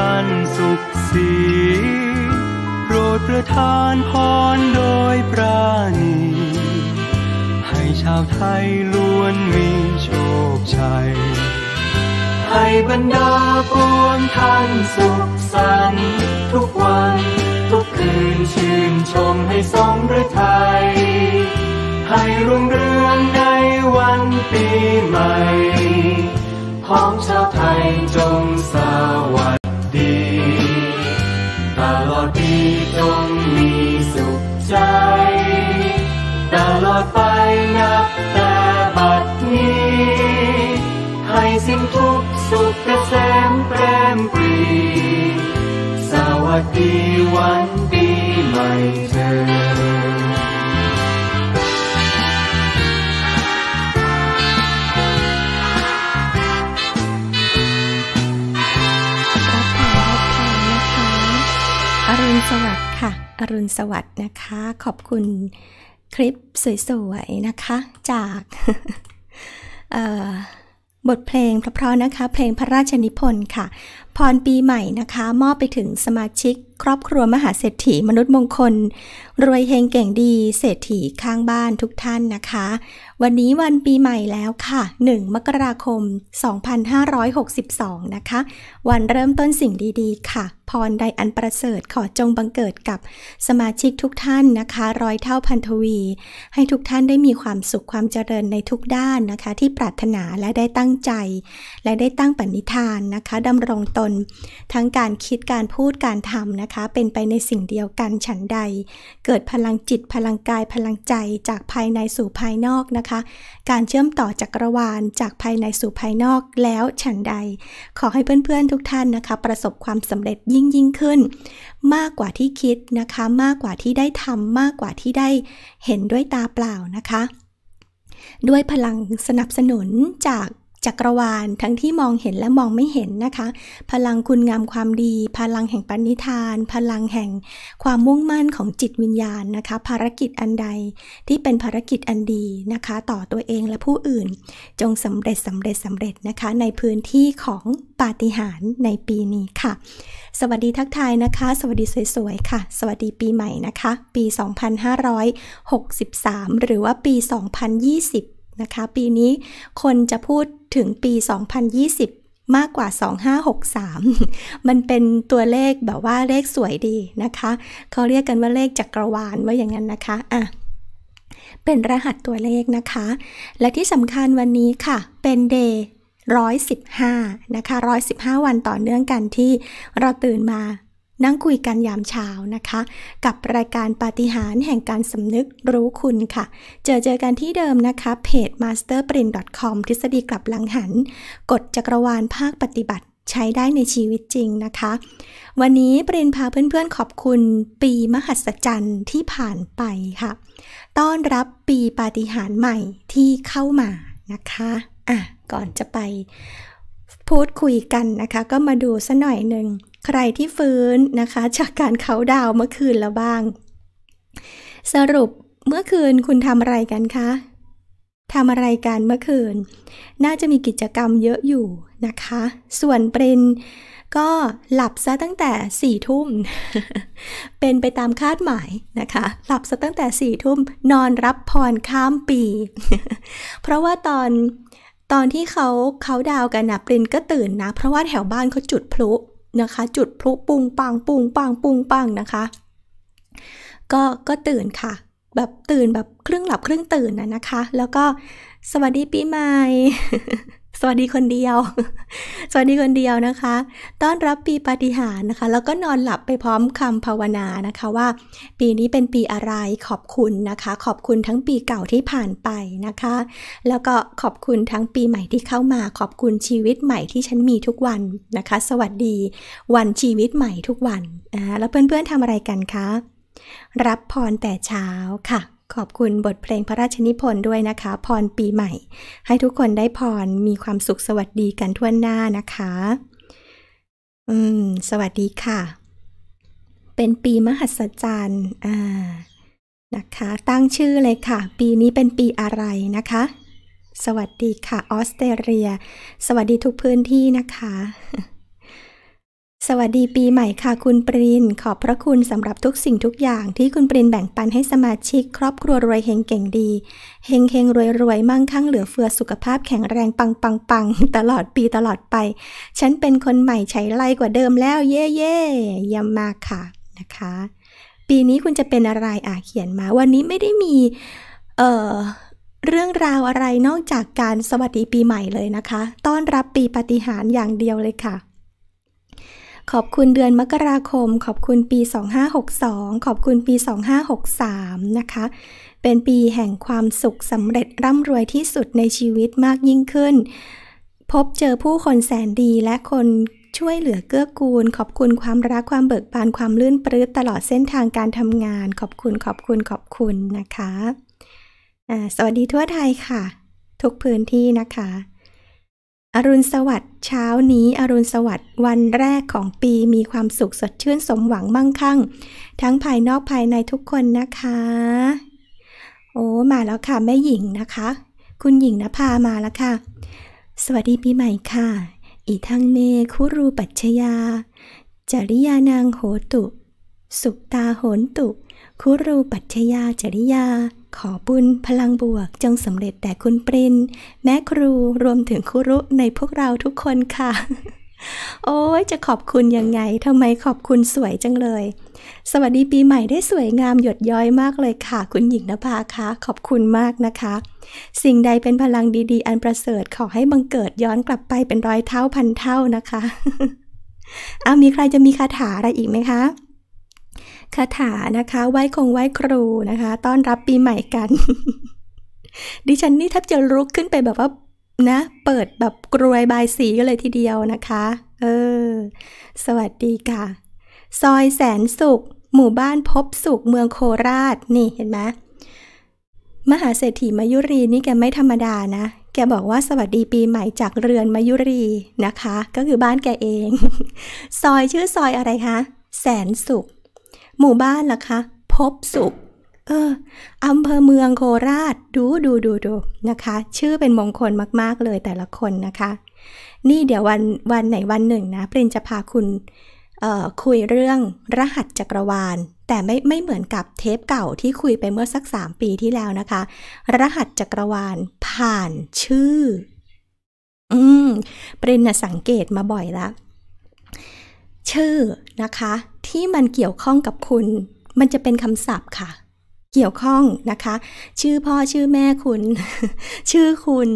ท่านสุขสีโปรดประทานพรโดยปราณี ให้ชาวไทยล้วนมีโชคชัย ให้บรรดาปวงท่านสุขสันต์ทุกวันทุกคืนชื่นชมให้สมฤทัยให้รุ่งเรืองในวันปีใหม่ของชาวไทยจงสวัสดิ์ลอดปีจงมีสุขใจ ตลอดไปนับแต่บัดนี้ให้สิ้นทุกสุขเกษมเปรมปรีสวัสดีวันปีใหม่เธออรุณสวัสดิ์นะคะขอบคุณคลิปสวย ๆ นะคะจากบทเพลงเพราะๆนะคะ เพลงพระราชนิพนธ์ค่ะ พรปีใหม่นะคะ มอบไปถึงสมาชิกครอบครัวมหาเศรษฐีมนุษย์มงคล รวยเฮงเก่งดี เศรษฐีข้างบ้านทุกท่านนะคะวันนี้วันปีใหม่แล้วค่ะ1มกราคม 2562นะคะ วันเริ่มต้นสิ่งดีๆ ค่ะ พรใดอันประเสริฐขอจงบังเกิดกับสมาชิกทุกท่านนะคะร้อยเท่าพันทวี ให้ทุกท่านได้มีความสุขความเจริญในทุกด้านนะคะ ที่ปรารถนาและได้ตั้งใจ และได้ตั้งปณิธานนะคะดำรงตน ทั้งการคิดการพูดการทำนะคะ เป็นไปในสิ่งเดียวกัน ฉันใด เกิดพลังจิตพลังกายพลังใจจากภายในสู่ภายนอกนะคะคะการเชื่อมต่อจักรวาลจากภายในสู่ภายนอกแล้วฉันใด ขอให้เพื่อนๆทุกท่านนะคะ ประสบความสำเร็จยิ่งยิ่งขึ้น มากกว่าที่คิดนะคะมากกว่าที่ได้ทำมากกว่าที่ได้เห็นด้วยตาเปล่านะคะ ด้วยพลังสนับสนุนจากจักรวาล ทั้งที่มองเห็นและมองไม่เห็นนะคะ พลังคุณงามความดี พลังแห่งปณิธาน พลังแห่งความมุ่งมั่นของจิตวิญญาณนะคะภารกิจอันใดที่เป็นภารกิจอันดีนะคะ ต่อตัวเองและผู้อื่น จงสำเร็จสำเร็จสำเร็จนะคะในพื้นที่ของปาฏิหาริย์ในปีนี้ค่ะ สวัสดีทักทายนะคะ สวัสดีสวยๆค่ะ สวัสดีปีใหม่นะคะปี 2563 หรือว่าปี 2020นะคะ ปีนี้คนจะพูดถึงปี 2020 มากกว่า 2563 มันเป็นตัวเลขแบบว่าเลขสวยดีนะคะ เขาเรียกกันว่าเลขจักรวาลว่าอย่างนั้นนะคะ อ่ะ เป็นรหัสตัวเลขนะคะ และที่สำคัญวันนี้ค่ะ เป็นเดย์115 นะคะ 115 วันต่อเนื่องกันที่เราตื่นมานั่งคุยกันยามเช้านะคะ กับรายการปาฏิหาริย์แห่งการสำนึกรู้คุณค่ะ เจอเจอกันที่เดิมนะคะเพจ masterprint.com ทฤษฎีกลับหลังหันกฎจักรวาลภาคปฏิบัติใช้ได้ในชีวิตจริงนะคะ วันนี้ปรินพาเพื่อนๆขอบคุณ ปีมหัศจรรย์ที่ผ่านไปค่ะ ต้อนรับปีปาฏิหาริย์ใหม่ที่เข้ามานะคะอ่ะก่อนจะไปพูดคุยกันนะคะ ก็มาดูสัหน่อยหนึ่งใครที่ฟื้นนะคะ จากการเขาดาวเมื่อคืนแล้วบ้าง สรุปเมื่อคืนคุณทำอะไรกันคะทำอะไรกัน เมื่อคืน น่าจะมีกิจกรรมเยอะอยู่นะคะ ส่วนปรินก็หลับซะตั้งแต่สี่ทุ่ม เป็นไปตามคาดหมายนะคะ หลับซะตั้งแต่สี่ทุ่มนอนรับพรข้ามปี เพราะว่าตอนตอนที่เขาเขาดาวกันนะปรินก็ตื่นนะ เพราะว่าแถวบ้านเขาจุดพลุนะคะ จุดพลุปุงปัง ปุงปัง ปุงปัง นะคะ ก็ก็ตื่นค่ะ แบบตื่นแบบครึ่งหลับครึ่งตื่นนะนะคะ แล้วก็สวัสดีปีใหม่สวัสดีคนเดียว สวัสดีคนเดียวนะคะ ต้อนรับปีปฏิหารนะคะ แล้วก็นอนหลับไปพร้อมคำภาวนานะคะว่า ปีนี้เป็นปีอะไรขอบคุณนะคะ ขอบคุณทั้งปีเก่าที่ผ่านไปนะคะ แล้วก็ขอบคุณทั้งปีใหม่ที่เข้ามา ขอบคุณชีวิตใหม่ที่ฉันมีทุกวันนะคะ สวัสดี วันชีวิตใหม่ทุกวันอ่าแล้วเพื่อนๆทำอะไรกันคะรับพรแต่เช้าค่ะขอบคุณบทเพลงพระราชนิพนธ์ด้วยนะคะพรปีใหม่ ให้ทุกคนได้พรมีความสุขสวัสดีกันทั่วหน้านะคะ อืม สวัสดีค่ะ เป็นปีมหัศจรรย์อ่า นะคะ ตั้งชื่อเลยค่ะ ปีนี้เป็นปีอะไรนะคะ สวัสดีค่ะออสเตรเลีย สวัสดีทุกพื้นที่นะคะสวัสดีปีใหม่ค่ะคุณปรินขอบพระคุณสำหรับทุกสิ่งทุกอย่างที่คุณปรินแบ่งปันให้สมาชิกครอบครัวรวยเฮงเก่งดีเฮงเฮงรวยรวยมั่งคั่งเหลือเฟือสุขภาพแข็งแรงปังปังปังตลอดปีตลอดไป ฉันเป็นคนใหม่ใช้ไล่กว่าเดิมแล้ว เย่เย่ยามากค่ะนะคะ ปีนี้คุณจะเป็นอะไรอ่ะเขียนมา วันนี้ไม่ได้มีเอ่อเรื่องราวอะไรนอกจากการสวัสดีปีใหม่เลยนะคะ ต้อนรับปีปฏิหารอย่างเดียวเลยค่ะขอบคุณเดือนมกราคม ขอบคุณปี 2562 ขอบคุณปี 2563 นะคะ เป็นปีแห่งความสุขสำเร็จร่ำรวยที่สุดในชีวิตมากยิ่งขึ้น พบเจอผู้คนแสนดีและคนช่วยเหลือเกื้อกูล ขอบคุณความรักความเบิกบานความลื่นปลื้ดตลอดเส้นทางการทำงาน ขอบคุณ ขอบคุณ ขอบคุณ นะคะ สวัสดีทั่วไทยค่ะ ทุกพื้นที่นะคะอรุณสวัสดิ์เช้านี้อรุณสวัสดิ์วันแรกของปีมีความสุขสดชื่นสมหวังมั่งคั่งทั้งภายนอกภายในทุกคนนะคะ โอ้มาแล้วค่ะแม่หญิงนะคะ คุณหญิงนภามาแล้วค่ะ สวัสดีปีใหม่ค่ะ อีทังเมคุรูปัชยา จริยานางโหตุ สุตตาโหนตุ คุรูปัชยาจริยาขอบุญพลังบวกจงสำเร็จแต่คุณปรินแม่ครูรวมถึงครูรุในพวกเราทุกคนค่ะ โอ้ยจะขอบคุณยังไงทำไมขอบคุณสวยจังเลย สวัสดีปีใหม่ได้สวยงามหยดย้อยมากเลยค่ะคุณหญิงนภาคะ ขอบคุณมากนะคะ สิ่งใดเป็นพลังดีๆอันประเสริฐขอให้บังเกิดย้อนกลับไปเป็นร้อยเท่าพันเท่านะคะเอามีใครจะมีคาถาอะไรอีกไหมคะคาถานะคะ ไว้คงไว้ครูนะคะ ต้อนรับปีใหม่กัน ดิฉันนี่แทบจะลุกขึ้นไปแบบว่า นะ เปิดแบบกรวยบายสีกันเลยทีเดียวนะคะ เออ สวัสดีค่ะ ซอยแสนสุข หมู่บ้านพบสุข เมืองโคราช นี่เห็นไหม มหาเศรษฐีมายุรีนี่แกไม่ธรรมดานะ แกบอกว่าสวัสดีปีใหม่จากเรือนมายุรีนะคะ ก็คือบ้านแกเอง ซอยชื่อซอยอะไรคะ แสนสุขหมู่บ้านล่ะคะ พบสุขเอออำเภอเมืองโคราช ดูดูดูดูนะคะ ชื่อเป็นมงคลมากๆเลยแต่ละคนนะคะ นี่เดี๋ยววันวันไหนวันหนึ่งนะเปรนจะพาคุณคุยเรื่องรหัสจักรวาล แต่ไม่ไม่เหมือนกับเทปเก่าที่คุยไปเมื่อสัก 3 ปีที่แล้วนะคะ รหัสจักรวาล ผ่านชื่อ อืมเปรนนะสังเกตมาบ่อยละชื่อนะคะที่มันเกี่ยวข้องกับคุณมันจะเป็นคำศัพท์ค่ะ เกี่ยวข้องนะคะ ชื่อพ่อชื่อแม่คุณ ชื่อคุณ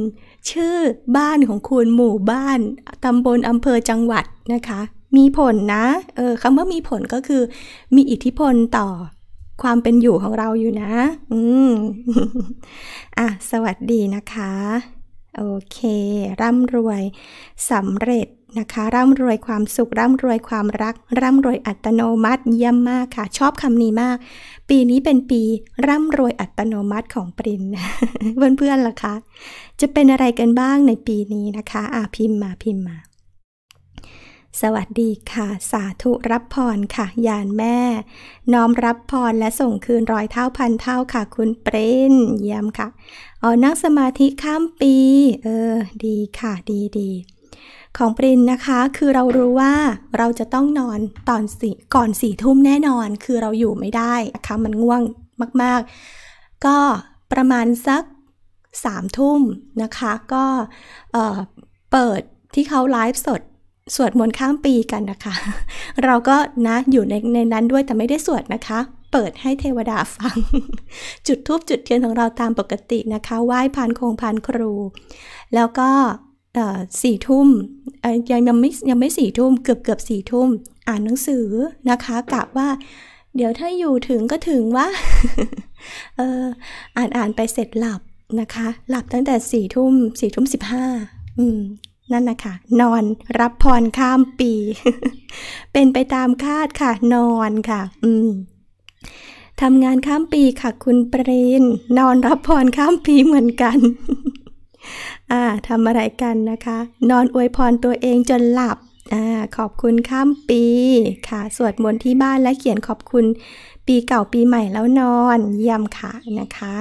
ชื่อบ้านของคุณหมู่บ้านตำบลอำเภอจังหวัดนะคะ มีผลนะเออคำว่ามีผลก็คือ มีอิทธิพลต่อความเป็นอยู่ของเราอยู่นะ อืมอ่ะสวัสดีนะคะโอเค ร่ำรวยสำเร็จนะคะร่ำรวยความสุขร่ำรวยความรัก ร่ำรวยอัตโนมัติเยี่ยมมากค่ะ ชอบคำนี้มาก ปีนี้เป็นปี ร่ำรวยอัตโนมัติของปรินเพื่อนๆ ล่ะคะ จะเป็นอะไรกันบ้างในปีนี้นะคะอ่าพิมพ์มาพิมพ์มา สวัสดีค่ะ สาธุรับพรค่ะ ยานแม่ น้อมรับพรและส่งคืนร้อยเท่าพันเท่าค่ะ คุณเปรนเยี่ยมค่ะอ๋อนั่งสมาธิข้ามปี เออ ดีค่ะ ดีดีของปรินนะคะคือเรารู้ว่าเราจะต้องนอนตอนสี่ก่อนสี่ทุ่มแน่นอนคือเราอยู่ไม่ได้นะคะมันง่วงมาก ๆ ก็ประมาณสักสามทุ่มนะคะ ก็เปิดที่เขาไลฟ์สด สวดมนต์ข้ามปีกันนะคะ เราก็นะ อยู่ในในนั้นด้วย แต่ไม่ได้สวดนะคะ เปิดให้เทวดาฟัง จุดทูบจุดเทียนของเราตามปกตินะคะไหว้ผ่านคงผ่านครู แล้วก็สี่ทุ่มยังยังไม่ยังไม่สี่ทุ่มเกือบเกือบสี่ทุ่มอ่านหนังสือนะคะกะว่า เดี๋ยวถ้าอยู่ถึงก็ถึงว่าเอออ่านอ่านไปเสร็จหลับนะคะ หลับตั้งแต่สี่ทุ่มสี่ทุ่มสิบห้าอืม นั่นนะคะนอนรับพรข้ามปี เป็นไปตามคาดค่ะ นอนค่ะ อืมทำงานข้ามปีค่ะ คุณปรินนอนรับพรข้ามปีเหมือนกัน่าทำอะไรกันนะคะ นอนอวยพรตัวเองจนหลับอ่าขอบคุณข้ามปีค่ะ สวดมนต์ที่บ้านและเขียนขอบคุณปีเก่าปีใหม่แล้วนอนเยี่ยมค่ะนะคะ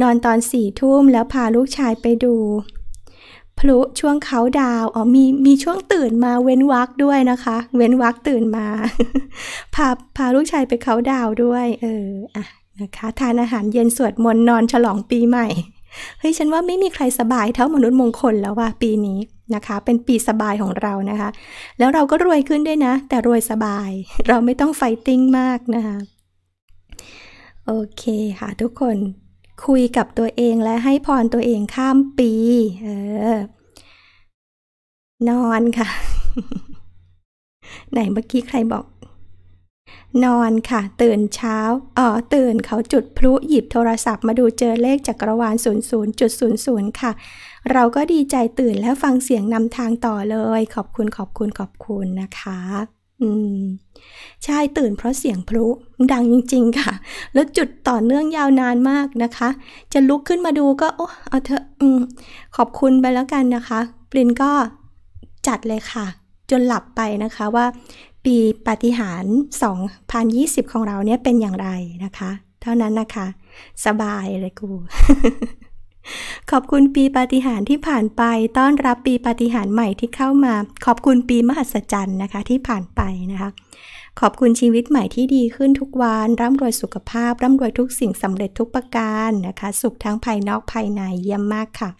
นอนตอนสี่ทุ่มแล้วพาลูกชายไปดู พลุช่วงเขาดาว อ๋อมีมีช่วงตื่นมาเว้นวักด้วยนะคะ เว้นวักตื่นมา พาพาลูกชายไปเขาดาวด้วยเอออ่ะนะคะ ทานอาหารเย็นสวดมนต์นอนฉลองปีใหม่เฮ้ยฉันว่าไม่มีใครสบายเท่ามนุษย์มงคลแล้วว่าปีนี้นะคะ เป็นปีสบายของเรานะคะ แล้วเราก็รวยขึ้นด้วยนะ แต่รวยสบาย เราไม่ต้องไฟติ้งมากนะคะ โอเคค่ะทุกคนคุยกับตัวเองและให้พรตัวเองข้ามปี เออนอนค่ะ ไหนเมื่อกี้ใครบอกนอนค่ะตื่นเช้าอ๋อตื่นเขาจุดพลุ หยิบโทรศัพท์มาดูเจอเลขจักรวาล00.00 ค่ะ เราก็ดีใจตื่นแล้วฟังเสียงนำทางต่อเลย ขอบคุณขอบคุณขอบคุณนะคะ อืมใช่ตื่นเพราะเสียงพลุดังจริงๆค่ะ แล้วจุดต่อเนื่องยาวนานมากนะคะ จะลุกขึ้นมาดูก็โอ้เอาเถอะอขอบคุณไปแล้วกันนะคะปรินก็จัดเลยค่ะ จนหลับไปนะคะว่าปีปฏิหาร2020 ของเราเนี่ยเป็นอย่างไรนะคะ เท่านั้นนะคะ สบายเลยกู ขอบคุณปีปฏิหารที่ผ่านไป ต้อนรับปีปฏิหารใหม่ที่เข้ามา ขอบคุณปีมหัศจรรย์นะคะที่ผ่านไปนะคะ ขอบคุณชีวิตใหม่ที่ดีขึ้นทุกวัน ร่ำรวยสุขภาพ ร่ำรวยทุกสิ่งสำเร็จทุกประการนะคะ สุขทั้งภายนอกภายในเยี่ยมมากค่ะ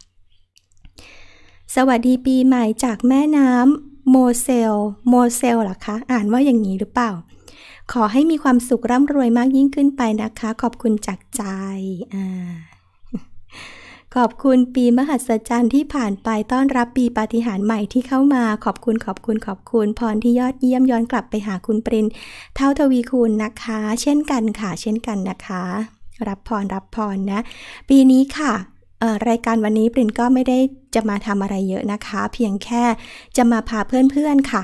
สวัสดีปีใหม่จากแม่น้ำโมเซล โมเซลหรอคะ อ่านว่าอย่างนี้หรือเปล่า ขอให้มีความสุขร่ำรวยมากยิ่งขึ้นไปนะคะ ขอบคุณจากใจอ่าขอบคุณปีมหัศจรรย์ที่ผ่านไปต้อนรับปีปาฏิหาริย์ใหม่ที่เข้ามา ขอบคุณ ขอบคุณ ขอบคุณ พรที่ยอดเยี่ยมย้อนกลับไปหาคุณปรินเท่าทวีคูณนะคะ เช่นกันค่ะ เช่นกันนะคะ รับพร รับพรนะ ปีนี้ค่ะรายการวันนี้ปรินก็ไม่ได้จะมาทำอะไรเยอะนะคะ เพียงแค่จะมาพาเพื่อนๆค่ะ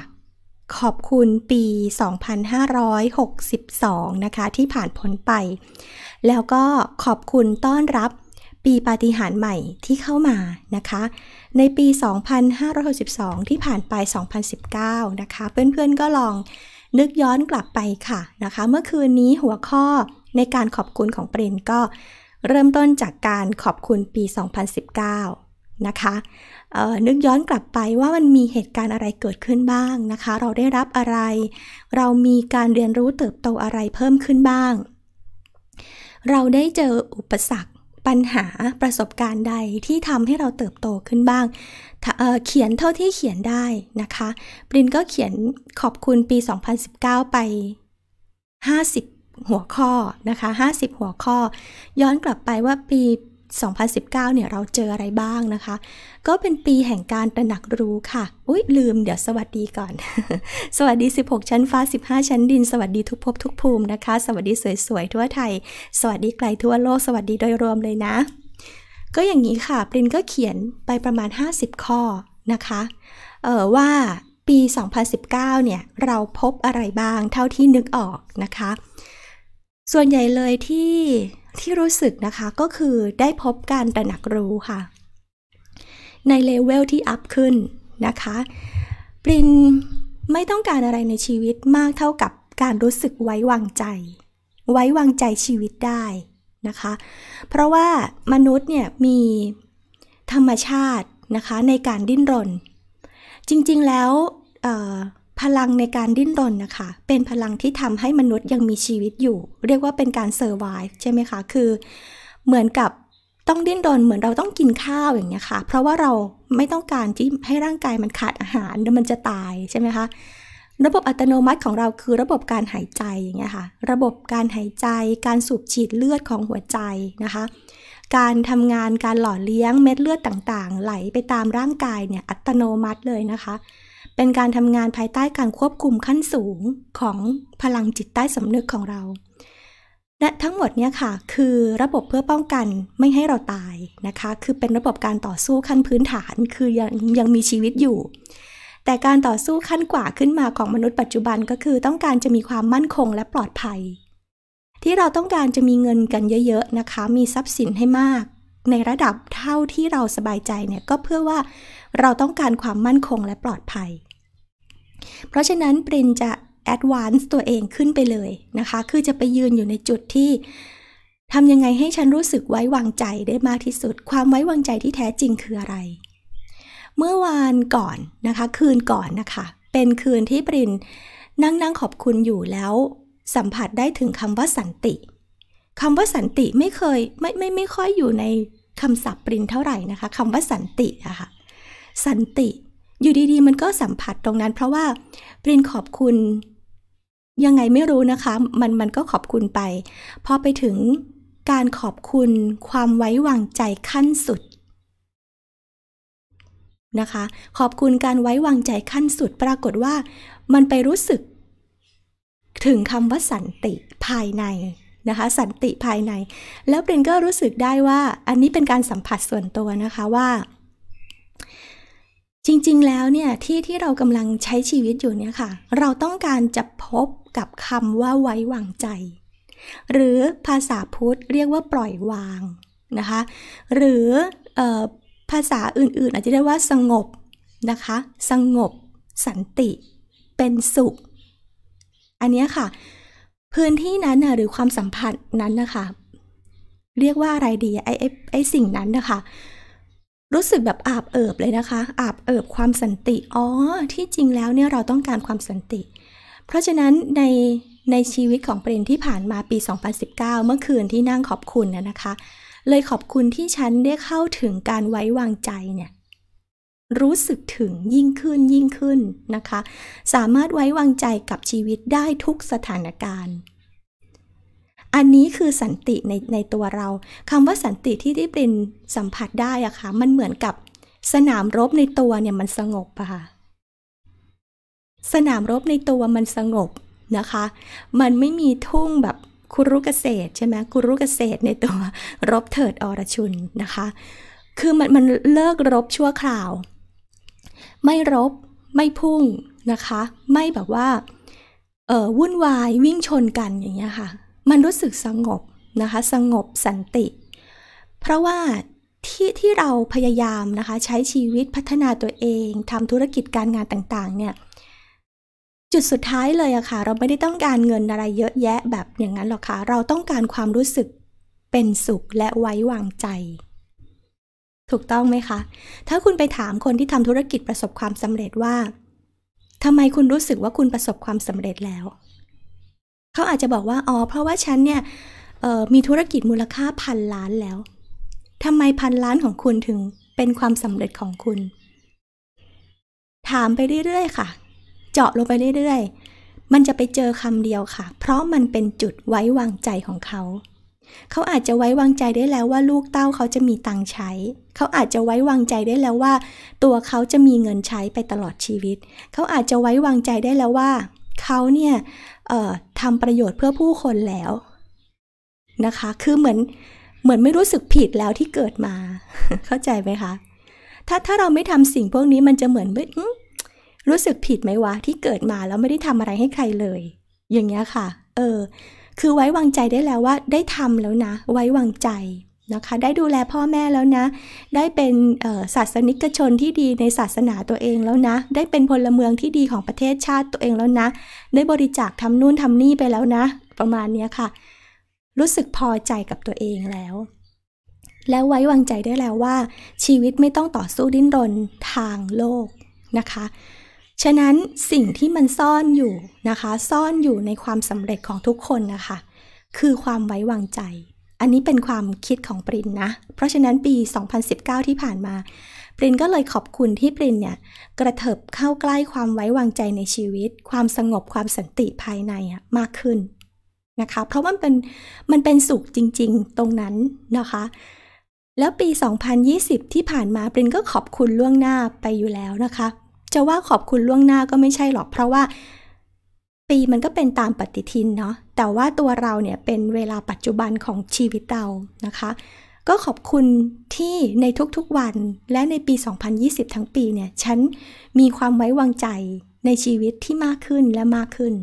ขอบคุณปี 2562นะคะ ที่ผ่านพ้นไป แล้วก็ขอบคุณต้อนรับปีปาฏิหาริย์ใหม่ที่เข้ามานะคะ ในปี 2562 ที่ผ่านไป 2019นะคะเพื่อนๆก็ลองนึกย้อนกลับไปค่ะนะคะ เมื่อคืนนี้หัวข้อในการขอบคุณของปรินก็เริ่มต้นจากการขอบคุณปี 2019 นะคะนึกย้อนกลับไปว่ามันมีเหตุการณ์อะไรเกิดขึ้นบ้างนะคะ เราได้รับอะไร เรามีการเรียนรู้เติบโตอะไรเพิ่มขึ้นบ้าง เราได้เจออุปสรรคปัญหาประสบการณ์ใดที่ทำให้เราเติบโตขึ้นบ้าง เขียนเท่าที่เขียนได้นะคะ ปรินก็เขียนขอบคุณปี 2019 ไป 50หัวข้อนะคะ 50 หัวข้อ ย้อนกลับไปว่าปี 2019เนี่ยเราเจออะไรบ้างนะคะ ก็เป็นปีแห่งการตระหนักรู้ค่ะอุ๊ยลืม เดี๋ยวสวัสดีก่อน สวัสดี 16ชั้นฟ้า 15 ชั้นดินสวัสดีทุกภพทุกภูมินะคะ สวัสดีสวยๆ ทั่วไทย สวัสดีไกลทั่วโลก สวัสดีโดยรวมเลยนะ ก็อย่างนี้ค่ะปรินก็เขียนไปประมาณ 50 ข้อนะคะเออว่าปี 2019 เนี่ยเราพบอะไรบ้างเท่าที่นึกออกนะคะส่วนใหญ่เลยที่ที่รู้สึกนะคะก็คือได้พบการตระหนักรู้ค่ะ ในเลเวลที่อัพขึ้นนะคะ ปรินไม่ต้องการอะไรในชีวิตมากเท่ากับการรู้สึกไว้วางใจ ไว้วางใจชีวิตได้นะคะ เพราะว่ามนุษย์เนี่ยมีธรรมชาตินะคะในการดิ้นรน จริงๆแล้วพลังในการดิ้นรนนะคะเป็นพลังที่ทำให้มนุษย์ยังมีชีวิตอยู่ เรียกว่าเป็นการเซอร์ไวใช่ไหมคะคือเหมือนกับต้องดิ้นรนเหมือนเราต้องกินข้าวอย่างเงี้ยค่ะ เพราะว่าเราไม่ต้องการที่ให้ร่างกายมันขาดอาหารแล้วมันจะตายใช่ไหมคะระบบอัตโนมัติของเราคือ ระบบการหายใจอย่างเงี้ยค่ะ ระบบการหายใจ การสูบฉีดเลือดของหัวใจนะคะ การทำงานการหล่อเลี้ยงเม็ดเลือดต่างๆ ไหลไปตามร่างกายเนี่ยอัตโนมัติเลยนะคะเป็นการทำงานภายใต้การควบคุมขั้นสูงของพลังจิตใต้สำนึกของเรา และทั้งหมดเนี่ยค่ะคือระบบเพื่อป้องกันไม่ให้เราตายนะคะคือเป็นระบบการต่อสู้ขั้นพื้นฐานคือยังยังมีชีวิตอยู่ แต่การต่อสู้ขั้นกว่าขึ้นมาของมนุษย์ปัจจุบันก็คือต้องการจะมีความมั่นคงและปลอดภัย ที่เราต้องการจะมีเงินกันเยอะๆนะคะมีทรัพย์สินให้มากในระดับเท่าที่เราสบายใจเนี่ยก็เพื่อว่าเราต้องการความมั่นคงและปลอดภัย เพราะฉะนั้นปรินจะแอดวานซ์ตัวเองขึ้นไปเลยนะคะ คือจะไปยืนอยู่ในจุดที่ทำยังไงให้ฉันรู้สึกไว้วางใจได้มากที่สุด ความไว้วางใจที่แท้จริงคืออะไร เมื่อวานก่อนนะคะคืนก่อนนะคะ เป็นคืนที่ปรินนั่งนั่งขอบคุณอยู่แล้ว สัมผัสได้ถึงคำว่าสันติคำว่าสันติไม่เคยไม่ไม่ไม่ค่อยอยู่ในคำศัพท์ปรินเท่าไหร่นะคะคำว่าสันติอะค่ะสันติ อยู่ดีๆมันก็สัมผัสตรงนั้น เพราะว่าปรินขอบคุณยังไงไม่รู้นะคะ มันมันก็ขอบคุณไปพอไปถึง การขอบคุณความไว้วางใจขั้นสุดนะคะขอบคุณการไว้วางใจขั้นสุด ปรากฏว่า มันไปรู้สึกถึงคำว่าสันติภายในนะคะสันติภายใน แล้วเบรนก็รู้สึกได้ว่าอันนี้เป็นการสัมผัสส่วนตัวนะคะว่า จริงๆแล้วเนี่ยที่ที่เรากำลังใช้ชีวิตอยู่เนี่ยค่ะเราต้องการจะพบกับคำว่าไว้วางใจ หรือภาษาพุทธเรียกว่าปล่อยวางนะคะหรืออภาษาอื่นๆ อาจจะเรียกว่าสงบนะคะสงบ สันติ เป็นสุข อันนี้ค่ะพื้นที่นั้นนะหรือความสัมพันธ์นั้นนะคะเรียกว่าอะไรดีไอ้ไอ้ไอ้สิ่งนั้นนะคะรู้สึกแบบอาบเอิบเลยนะคะอาบเอิบความสันติอ๋อที่จริงแล้วเนี่ยเราต้องการความสันติ เพราะฉะนั้นในในชีวิตของเปรนที่ผ่านมาปี 2019 เมื่อคืนที่นั่งขอบคุณนะคะ เลยขอบคุณที่ฉันได้เข้าถึงการไว้วางใจเนี่ยรู้สึกถึงยิ่งขึ้นยิ่งขึ้นนะคะ สามารถไว้วางใจกับชีวิตได้ทุกสถานการณ์ อันนี้คือสันติในในตัวเราคำว่าสันติที่ที่เป็นสัมผัสได้อะคะ่ะมันเหมือนกับสนามรบในตัวเนี่ย มันสงบอะค่ะสนามรบในตัวมันสงบนะคะ มันไม่มีทุ่งแบบคุรุกเกษตรใช่ไหมคุรุกเกษตรในตัวรบเถิดอรชุนนะคะ คือมันมันเลิกรบชั่วคราวไม่รบไม่พุ่งนะคะ ไม่แบบว่าเออวุ่นวาย วิ่งชนกันอย่างเงี้ยค่ะมันรู้สึกสงบนะคะสงบสันติ เพราะว่าที่ที่เราพยายามนะคะใช้ชีวิตพัฒนาตัวเองทำธุรกิจการงานต่างๆเนี่ยจุดสุดท้ายเลยอะค่ะเราไม่ได้ต้องการเงินอะไรเยอะแยะแบบอย่างนั้นหรอกค่ะเราต้องการความรู้สึกเป็นสุขและไว้วางใจถูกต้องไหมคะถ้าคุณไปถามคนที่ทำธุรกิจประสบความสำเร็จว่าทำไมคุณรู้สึกว่าคุณประสบความสำเร็จแล้ว เขาอาจจะบอกว่าอ๋อเพราะว่าฉันเนี่ยมีธุรกิจมูลค่าพันล้านแล้วทำไมพันล้านของคุณถึงเป็นความสำเร็จของคุณ ถามไปเรื่อยๆค่ะ เจาะลงไปเรื่อย ๆ มันจะไปเจอคำเดียวค่ะ เพราะมันเป็นจุดไว้วางใจของเขาเขาอาจจะไว้วางใจได้แล้วว่าลูกเต้าเขาจะมีตังใช้ เขาอาจจะไว้วางใจได้แล้วว่า ตัวเขาจะมีเงินใช้ไปตลอดชีวิต เขาอาจจะไว้วางใจได้แล้วว่า เขาเนี่ยทำประโยชน์เพื่อผู้คนแล้ว นะคะ คือเหมือนเหมือนไม่รู้สึกผิดแล้วที่เกิดมา เข้าใจไหมคะ ถ้าถ้าเราไม่ทำสิ่งพวกนี้มันจะเหมือนไม่รู้สึกผิดไหมวะที่เกิดมาแล้วไม่ได้ทำอะไรให้ใครเลย อย่างเงี้ยค่ะ เออคือไว้วางใจได้แล้วว่าได้ทำแล้วนะ ไว้วางใจนะคะ ได้ดูแลพ่อแม่แล้วนะ ได้เป็นศาสนิกชนที่ดีในศาสนาตัวเองแล้วนะ ได้เป็นพลเมืองที่ดีของประเทศชาติตัวเองแล้วนะได้บริจาคทำนู่นทำนี่ไปแล้วนะ ประมาณนี้ค่ะ รู้สึกพอใจกับตัวเองแล้ว แล้วไว้วางใจได้แล้วว่าชีวิตไม่ต้องต่อสู้ดิ้นรนทางโลกนะคะฉะนั้นสิ่งที่มันซ่อนอยู่นะคะ ซ่อนอยู่ในความสำเร็จของทุกคนนะคะคือความไว้วางใจ อันนี้เป็นความคิดของปรินนะเพราะฉะนั้นปี 2019 ที่ผ่านมา ปรินก็เลยขอบคุณที่ปรินเนี่ย กระเถิบเข้าใกล้ความไว้วางใจในชีวิต ความสงบความสันติภายในอะมากขึ้นนะคะ เพราะมันเป็นมันเป็นสุขจริงๆตรงนั้นนะคะ แล้วปี 2020 ที่ผ่านมาปรินก็ขอบคุณล่วงหน้าไปอยู่แล้วนะคะจะว่าขอบคุณล่วงหน้าก็ไม่ใช่หรอก เพราะว่าปีมันก็เป็นตามปฏิทินเนาะแต่ว่าตัวเราเนี่ยเป็นเวลาปัจจุบันของชีวิตเรานะคะก็ขอบคุณที่ในทุกๆวันและในปี 2020 ทั้งปีเนี่ยฉันมีความไว้วางใจในชีวิตที่มากขึ้นและมากขึ้น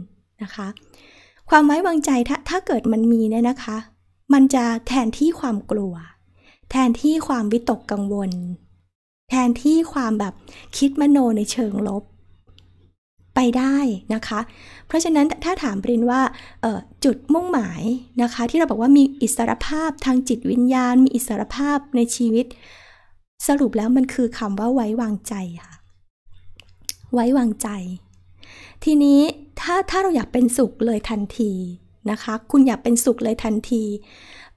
นะคะความไว้วางใจถ้าถ้าเกิดมันมีเนี่ยนะคะ มันจะแทนที่ความกลัว แทนที่ความวิตกกังวลแทนที่ความแบบคิดมโนในเชิงลบ ไปได้นะคะ เพราะฉะนั้นถ้าถามปรินว่าจุดมุ่งหมายนะคะ ที่เราบอกว่ามีอิสรภาพทางจิตวิญญาณมีอิสรภาพในชีวิต สรุปแล้วมันคือคำว่าไว้วางใจค่ะ ไว้วางใจ ทีนี้ ถ้าถ้าเราอยากเป็นสุขเลยทันทีนะคะคุณอยากเป็นสุขเลยทันที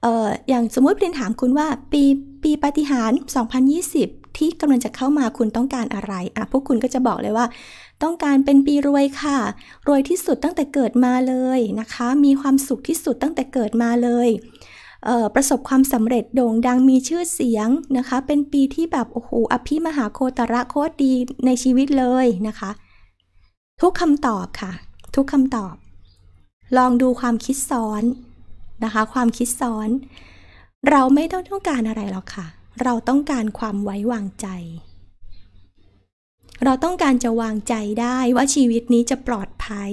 ออย่างสมมติปรินถามคุณว่าปีปีปฏิหาร 2020ที่กำลังจะเข้ามาคุณต้องการอะไรอ่ะพวกคุณก็จะบอกเลยว่า ต้องการเป็นปีรวยค่ะ รวยที่สุดตั้งแต่เกิดมาเลยนะคะ มีความสุขที่สุดตั้งแต่เกิดมาเลย ประสบความสำเร็จโด่งดังมีชื่อเสียงนะคะ เป็นปีที่แบบโอ้โหอภิมหาโคตระโคตรดีในชีวิตเลยนะคะ ทุกคำตอบค่ะ ทุกคำตอบ ลองดูความคิดซ้อนนะคะ ความคิดซ้อน เราไม่ต้องต้องการอะไรหรอกค่ะเราต้องการความไว้วางใจ เราต้องการจะวางใจได้ว่าชีวิตนี้จะปลอดภัย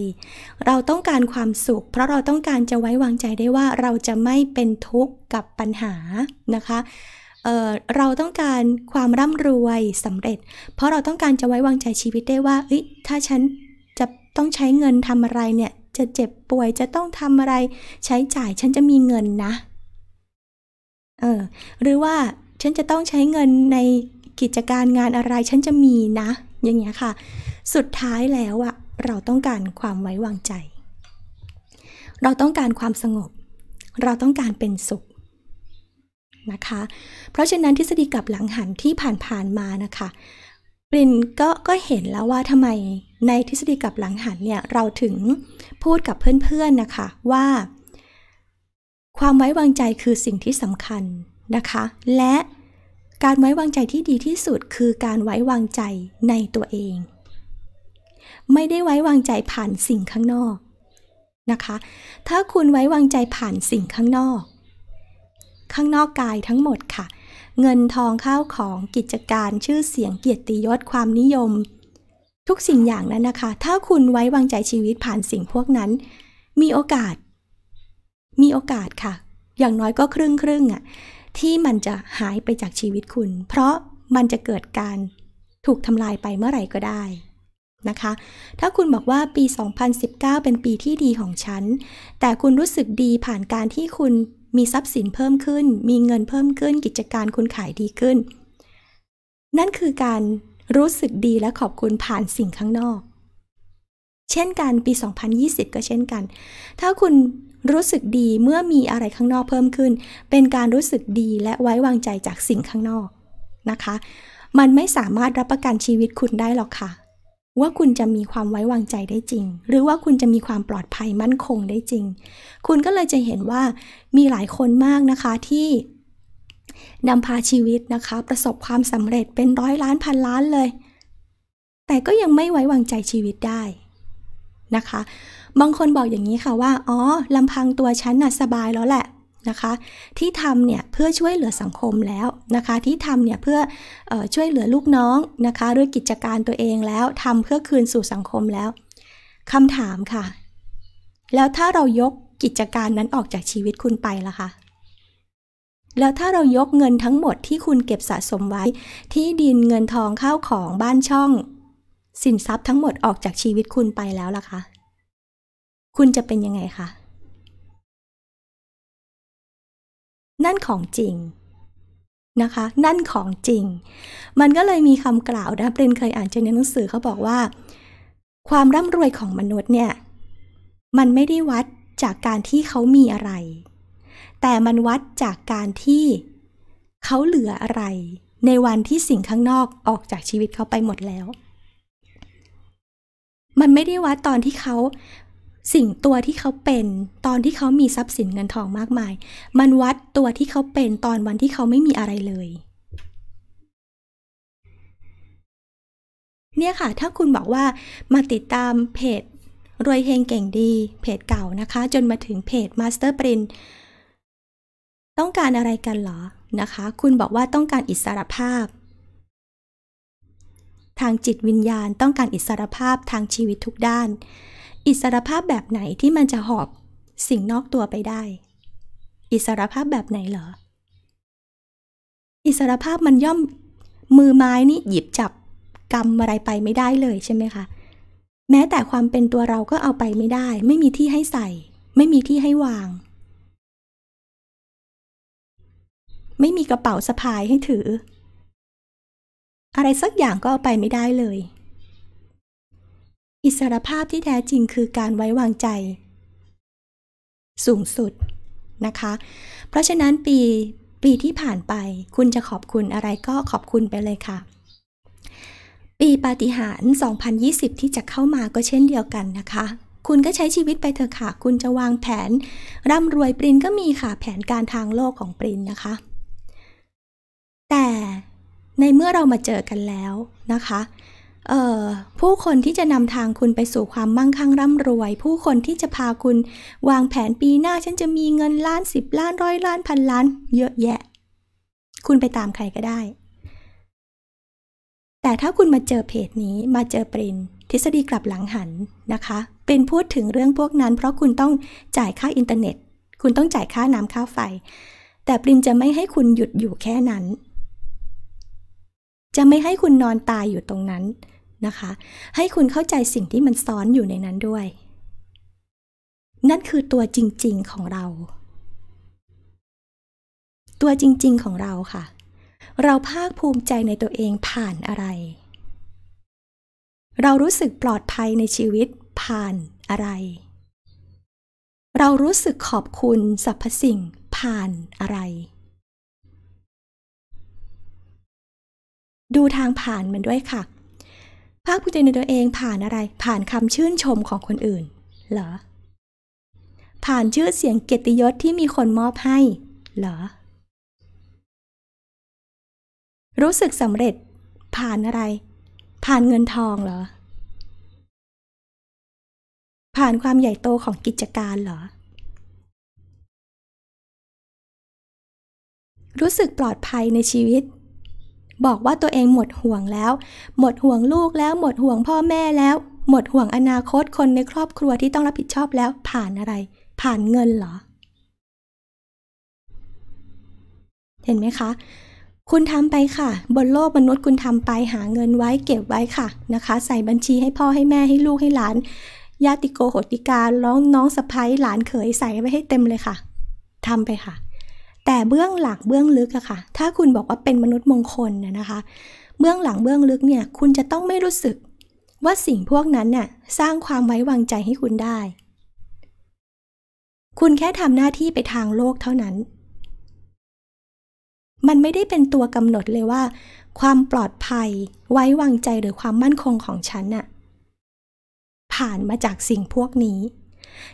เราต้องการความสุขเพราะเราต้องการจะไว้วางใจได้ว่าเราจะไม่เป็นทุกข์กับปัญหานะคะเเราต้องการความร่ำรวยสำเร็จ เพราะเราต้องการจะไว้วางใจชีวิตได้ว่าถ้าฉันจะต้องใช้เงินทำอะไรเนี่ย จะเจ็บป่วยจะต้องทำอะไรใช้จ่ายฉันจะมีเงินนะ เออ หรือว่าฉันจะต้องใช้เงินในกิจการงานอะไร ฉันจะมีนะอย่างเงี้ยค่ะ สุดท้ายแล้วอะเราต้องการความไว้วางใจ เราต้องการความสงบ เราต้องการเป็นสุขนะคะเพราะฉะนั้นทฤษฎีกับหลังหันที่ผ่านๆมานะคะปรินก็ก็เห็นแล้วว่าทำไมในทฤษฎีกับหลังหันเนี่ยเราถึงพูดกับเพื่อนๆนะคะว่า ความไว้วางใจคือสิ่งที่สำคัญนะคะ และการไว้วางใจที่ดีที่สุดคือการไว้วางใจในตัวเอง ไม่ได้ไว้วางใจผ่านสิ่งข้างนอกนะคะ ถ้าคุณไว้วางใจผ่านสิ่งข้างนอก ข้างนอกกายทั้งหมดค่ะ เงินทองข้าวของกิจการชื่อเสียงเกียรติยศความนิยม ทุกสิ่งอย่างนั้นนะคะ ถ้าคุณไว้วางใจชีวิตผ่านสิ่งพวกนั้น มีโอกาส มีโอกาสค่ะ อย่างน้อยก็ครึ่งครึ่งอ่ะที่มันจะหายไปจากชีวิตคุณ เพราะมันจะเกิดการถูกทำลายไปเมื่อไหร่ก็ได้นะคะ ถ้าคุณบอกว่าปี 2019 เป็นปีที่ดีของฉัน แต่คุณรู้สึกดีผ่านการที่คุณมีทรัพย์สินเพิ่มขึ้น มีเงินเพิ่มขึ้น กิจการคุณขายดีขึ้น นั่นคือการรู้สึกดีและขอบคุณผ่านสิ่งข้างนอก เช่นกันปี 2020 ก็เช่นกัน ถ้าคุณรู้สึกดีเมื่อมีอะไรข้างนอกเพิ่มขึ้น เป็นการรู้สึกดีและไว้วางใจจากสิ่งข้างนอกนะคะ มันไม่สามารถรับประกันชีวิตคุณได้หรอกค่ะ ว่าคุณจะมีความไว้วางใจได้จริง หรือว่าคุณจะมีความปลอดภัยมั่นคงได้จริง คุณก็เลยจะเห็นว่ามีหลายคนมากนะคะที่ นำพาชีวิตนะคะ ประสบความสำเร็จเป็นร้อยล้านพันล้านเลย แต่ก็ยังไม่ไว้วางใจชีวิตได้นะคะบางคนบอกอย่างนี้ค่ะว่า อ๋อ ลำพังตัวฉันน่ะสบายแล้วแหละ นะคะ ที่ทำเนี่ยเพื่อช่วยเหลือสังคมแล้วนะคะ ที่ทำเนี่ยเพื่อออช่วยเหลือลูกน้องนะคะด้วยกิจการตัวเองแล้วทำเพื่อคืนสู่สังคมแล้วคำถามค่ะ แล้วถ้าเรายกกิจการนั้นออกจากชีวิตคุณไปล่ะคะ แล้วถ้าเรายกเงินทั้งหมดที่คุณเก็บสะสมไว้ ที่ดินเงินทองข้าวของบ้านช่อง สินทรัพย์ทั้งหมดออกจากชีวิตคุณไปแล้วล่ะคะคุณจะเป็นยังไงคะนั่นของจริง นะคะ นั่นของจริง มันก็เลยมีคำกล่าวนะเปรนเคยอ่านเจอในหนังสือเขาบอกว่า ความร่ำรวยของมนุษย์เนี่ย มันไม่ได้วัดจากการที่เขามีอะไร แต่มันวัดจากการที่เขาเหลืออะไร ในวันที่สิ่งข้างนอกออกจากชีวิตเขาไปหมดแล้ว มันไม่ได้วัดตอนที่เขาสิ่งตัวที่เขาเป็นตอนที่เขามีทรัพย์สินเงินทองมากมาย มันวัดตัวที่เขาเป็นตอนวันที่เขาไม่มีอะไรเลย เนี่ยค่ะ ถ้าคุณบอกว่ามาติดตามเพจรวยเฮงเก่งดี เพจเก่านะคะ จนมาถึงเพจ Master Print ต้องการอะไรกันหรอ นะคะ คุณบอกว่าต้องการอิสรภาพ ทางจิตวิญญาณ ต้องการอิสรภาพทางชีวิตทุกด้านอิสรภาพแบบไหนที่มันจะหอบสิ่งนอกตัวไปได้ อิสรภาพแบบไหนเหรอ อิสรภาพมันย่อมมือไม้นี่ หยิบจับกรรมอะไรไปไม่ได้เลยใช่ไหมคะ แม้แต่ความเป็นตัวเราก็เอาไปไม่ได้ ไม่มีที่ให้ใส่ ไม่มีที่ให้วาง ไม่มีกระเป๋าสะพายให้ถือ อะไรสักอย่างก็เอาไปไม่ได้เลยอิสรภาพที่แท้จริงคือการไว้วางใจสูงสุดนะคะ เพราะฉะนั้นปี ปีที่ผ่านไปคุณจะขอบคุณอะไรก็ขอบคุณไปเลยค่ะ ปีปาฏิหาริย์2020 ที่จะเข้ามาก็เช่นเดียวกันนะคะ คุณก็ใช้ชีวิตไปเถอะค่ะ คุณจะวางแผน ร่ำรวยปรินก็มีค่ะ แผนการทางโลกของปรินนะคะ แต่ในเมื่อเรามาเจอกันแล้วนะคะผู้คนที่จะนำทางคุณไปสู่ความมั่งคั่งร่ำรวย ผู้คนที่จะพาคุณวางแผนปีหน้า ฉันจะมีเงินล้านสิบล้านร้อยล้านพันล้าน เยอะแยะ คุณไปตามใครก็ได้ แต่ถ้าคุณมาเจอเพจนี้มาเจอปรินทฤษฎีกลับหลังหันนะคะปรินพูดถึงเรื่องพวกนั้น เพราะคุณต้องจ่ายค่าอินเทอร์เน็ต คุณต้องจ่ายค่าน้ำค่าไฟ แต่ปรินจะไม่ให้คุณหยุดอยู่แค่นั้น จะไม่ให้คุณนอนตายอยู่ตรงนั้นนะคะ ให้คุณเข้าใจสิ่งที่มันซ้อนอยู่ในนั้นด้วย นั่นคือตัวจริงๆของเรา ตัวจริงๆของเราค่ะ เราภาคภูมิใจในตัวเองผ่านอะไร เรารู้สึกปลอดภัยในชีวิต ผ่านอะไร เรารู้สึกขอบคุณสรรพสิ่ง ผ่านอะไร ดูทางผ่านมันด้วยค่ะภาคภูมิใจในตัวเองผ่านอะไรผ่านคำชื่นชมของคนอื่น เหรอ ผ่านชื่อเสียงเกียรติยศที่มีคนมอบให้ เหรอ รู้สึกสำเร็จ ผ่านอะไร ผ่านเงินทองเหรอ ผ่านความใหญ่โตของกิจการเหรอ รู้สึกปลอดภัยในชีวิตบอกว่าตัวเองหมดห่วงแล้ว หมดห่วงลูกแล้วหมดห่วงพ่อแม่แล้ว หมดห่วงอนาคตคนในครอบครัวที่ต้องรับผิดชอบแล้วผ่านอะไร ผ่านเงินเหรอ เห็นไหมคะ คุณทำไปค่ะ บนโลกมนุษย์คุณทำไปหาเงินไว้เก็บไว้ค่ะนะคะ ใส่บัญชีให้พ่อให้แม่ให้ลูกให้หลานญาติโกโหติการ้องน้องสะพ้ยหลานเขยใส่ไว้ให้เต็มเลยค่ะทำไปค่ะแต่เบื้องหลังเบื้องลึกอะค่ะ ถ้าคุณบอกว่าเป็นมนุษย์มงคลนะคะ เบื้องหลังเบื้องลึกเนี่ย คุณจะต้องไม่รู้สึก ว่าสิ่งพวกนั้นน่ะสร้างความไว้วางใจให้คุณได้ คุณแค่ทำหน้าที่ไปทางโลกเท่านั้น มันไม่ได้เป็นตัวกำหนดเลยว่า ความปลอดภัย ไว้วางใจหรือความมั่นคงของฉันน่ะผ่านมาจากสิ่งพวกนี้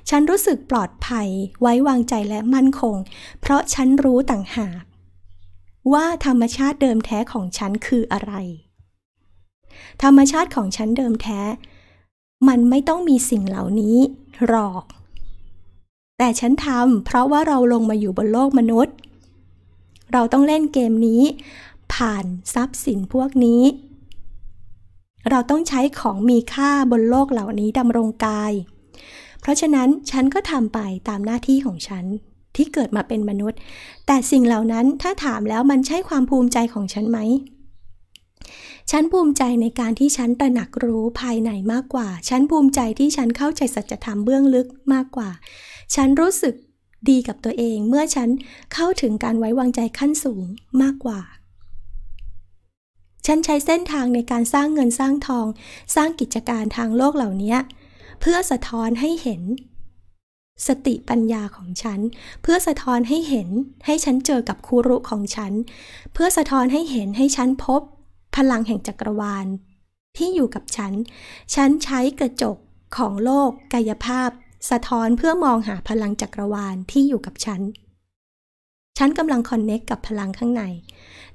ฉันรู้สึกปลอดภัย ไว้วางใจและมั่นคง เพราะฉันรู้ต่างหาก ว่าธรรมชาติเดิมแท้ของฉันคืออะไร ธรรมชาติของฉันเดิมแท้ มันไม่ต้องมีสิ่งเหล่านี้หรอก แต่ฉันทำเพราะว่าเราลงมาอยู่บนโลกมนุษย์ เราต้องเล่นเกมนี้ ผ่านทรัพย์สินพวกนี้ เราต้องใช้ของมีค่าบนโลกเหล่านี้ดำรงกายเพราะฉะนั้นฉันก็ทำไปตามหน้าที่ของฉันที่เกิดมาเป็นมนุษย์ แต่สิ่งเหล่านั้นถ้าถามแล้วมันใช่ความภูมิใจของฉันไหมฉันภูมิใจในการที่ฉันตระหนักรู้ภายในมากกว่า ฉันภูมิใจที่ฉันเข้าใจสัจธรรมเบื้องลึกมากกว่า ฉันรู้สึกดีกับตัวเองเมื่อฉันเข้าถึงการไว้วางใจขั้นสูงมากกว่า ฉันใช้เส้นทางในการสร้างเงินสร้างทองสร้างกิจการทางโลกเหล่านี้เพื่อสะท้อนให้เห็น สติปัญญาของฉัน เพื่อสะท้อนให้เห็นให้ฉันเจอกับคูรุของฉัน เพื่อสะท้อนให้เห็นให้ฉันพบ พลังแห่งจักรวาล ที่อยู่กับฉัน ฉันใช้กระจกของโลก กายภาพ สะท้อนเพื่อมองหาพลังจักรวาลที่อยู่กับฉัน ฉันกำลังคอนเน็กกับพลังข้างใน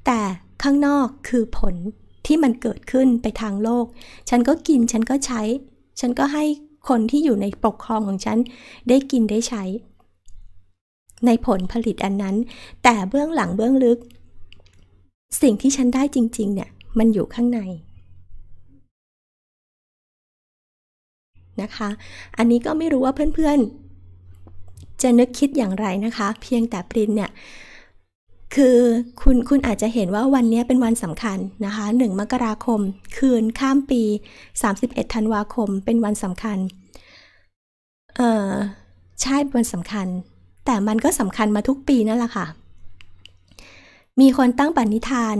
แต่ข้างนอกคือผลที่มันเกิดขึ้นไปทางโลก ฉันก็กิน ฉันก็ใช้ ฉันก็ให้คนที่อยู่ในปกครองของฉัน ได้กินได้ใช้ ในผลผลิตอันนั้น แต่เบื้องหลังเบื้องลึก สิ่งที่ฉันได้จริง ๆ เนี่ยมันอยู่ข้างใน นะคะ อันนี้ก็ไม่รู้ว่าเพื่อนๆ จะนึกคิดอย่างไรนะคะ เพียงแต่ปรินเนี่ยคือคุณคุณอาจจะเห็นว่าวันนี้เป็นวันสำคัญนะคะ1มกราคม คืนข้ามปี 31ธันวาคมเป็นวันสำคัญเออใช่ เป็นวันสำคัญ แต่มันก็สำคัญมาทุกปีนั่นแหละค่ะ มีคนตั้งปณิธาน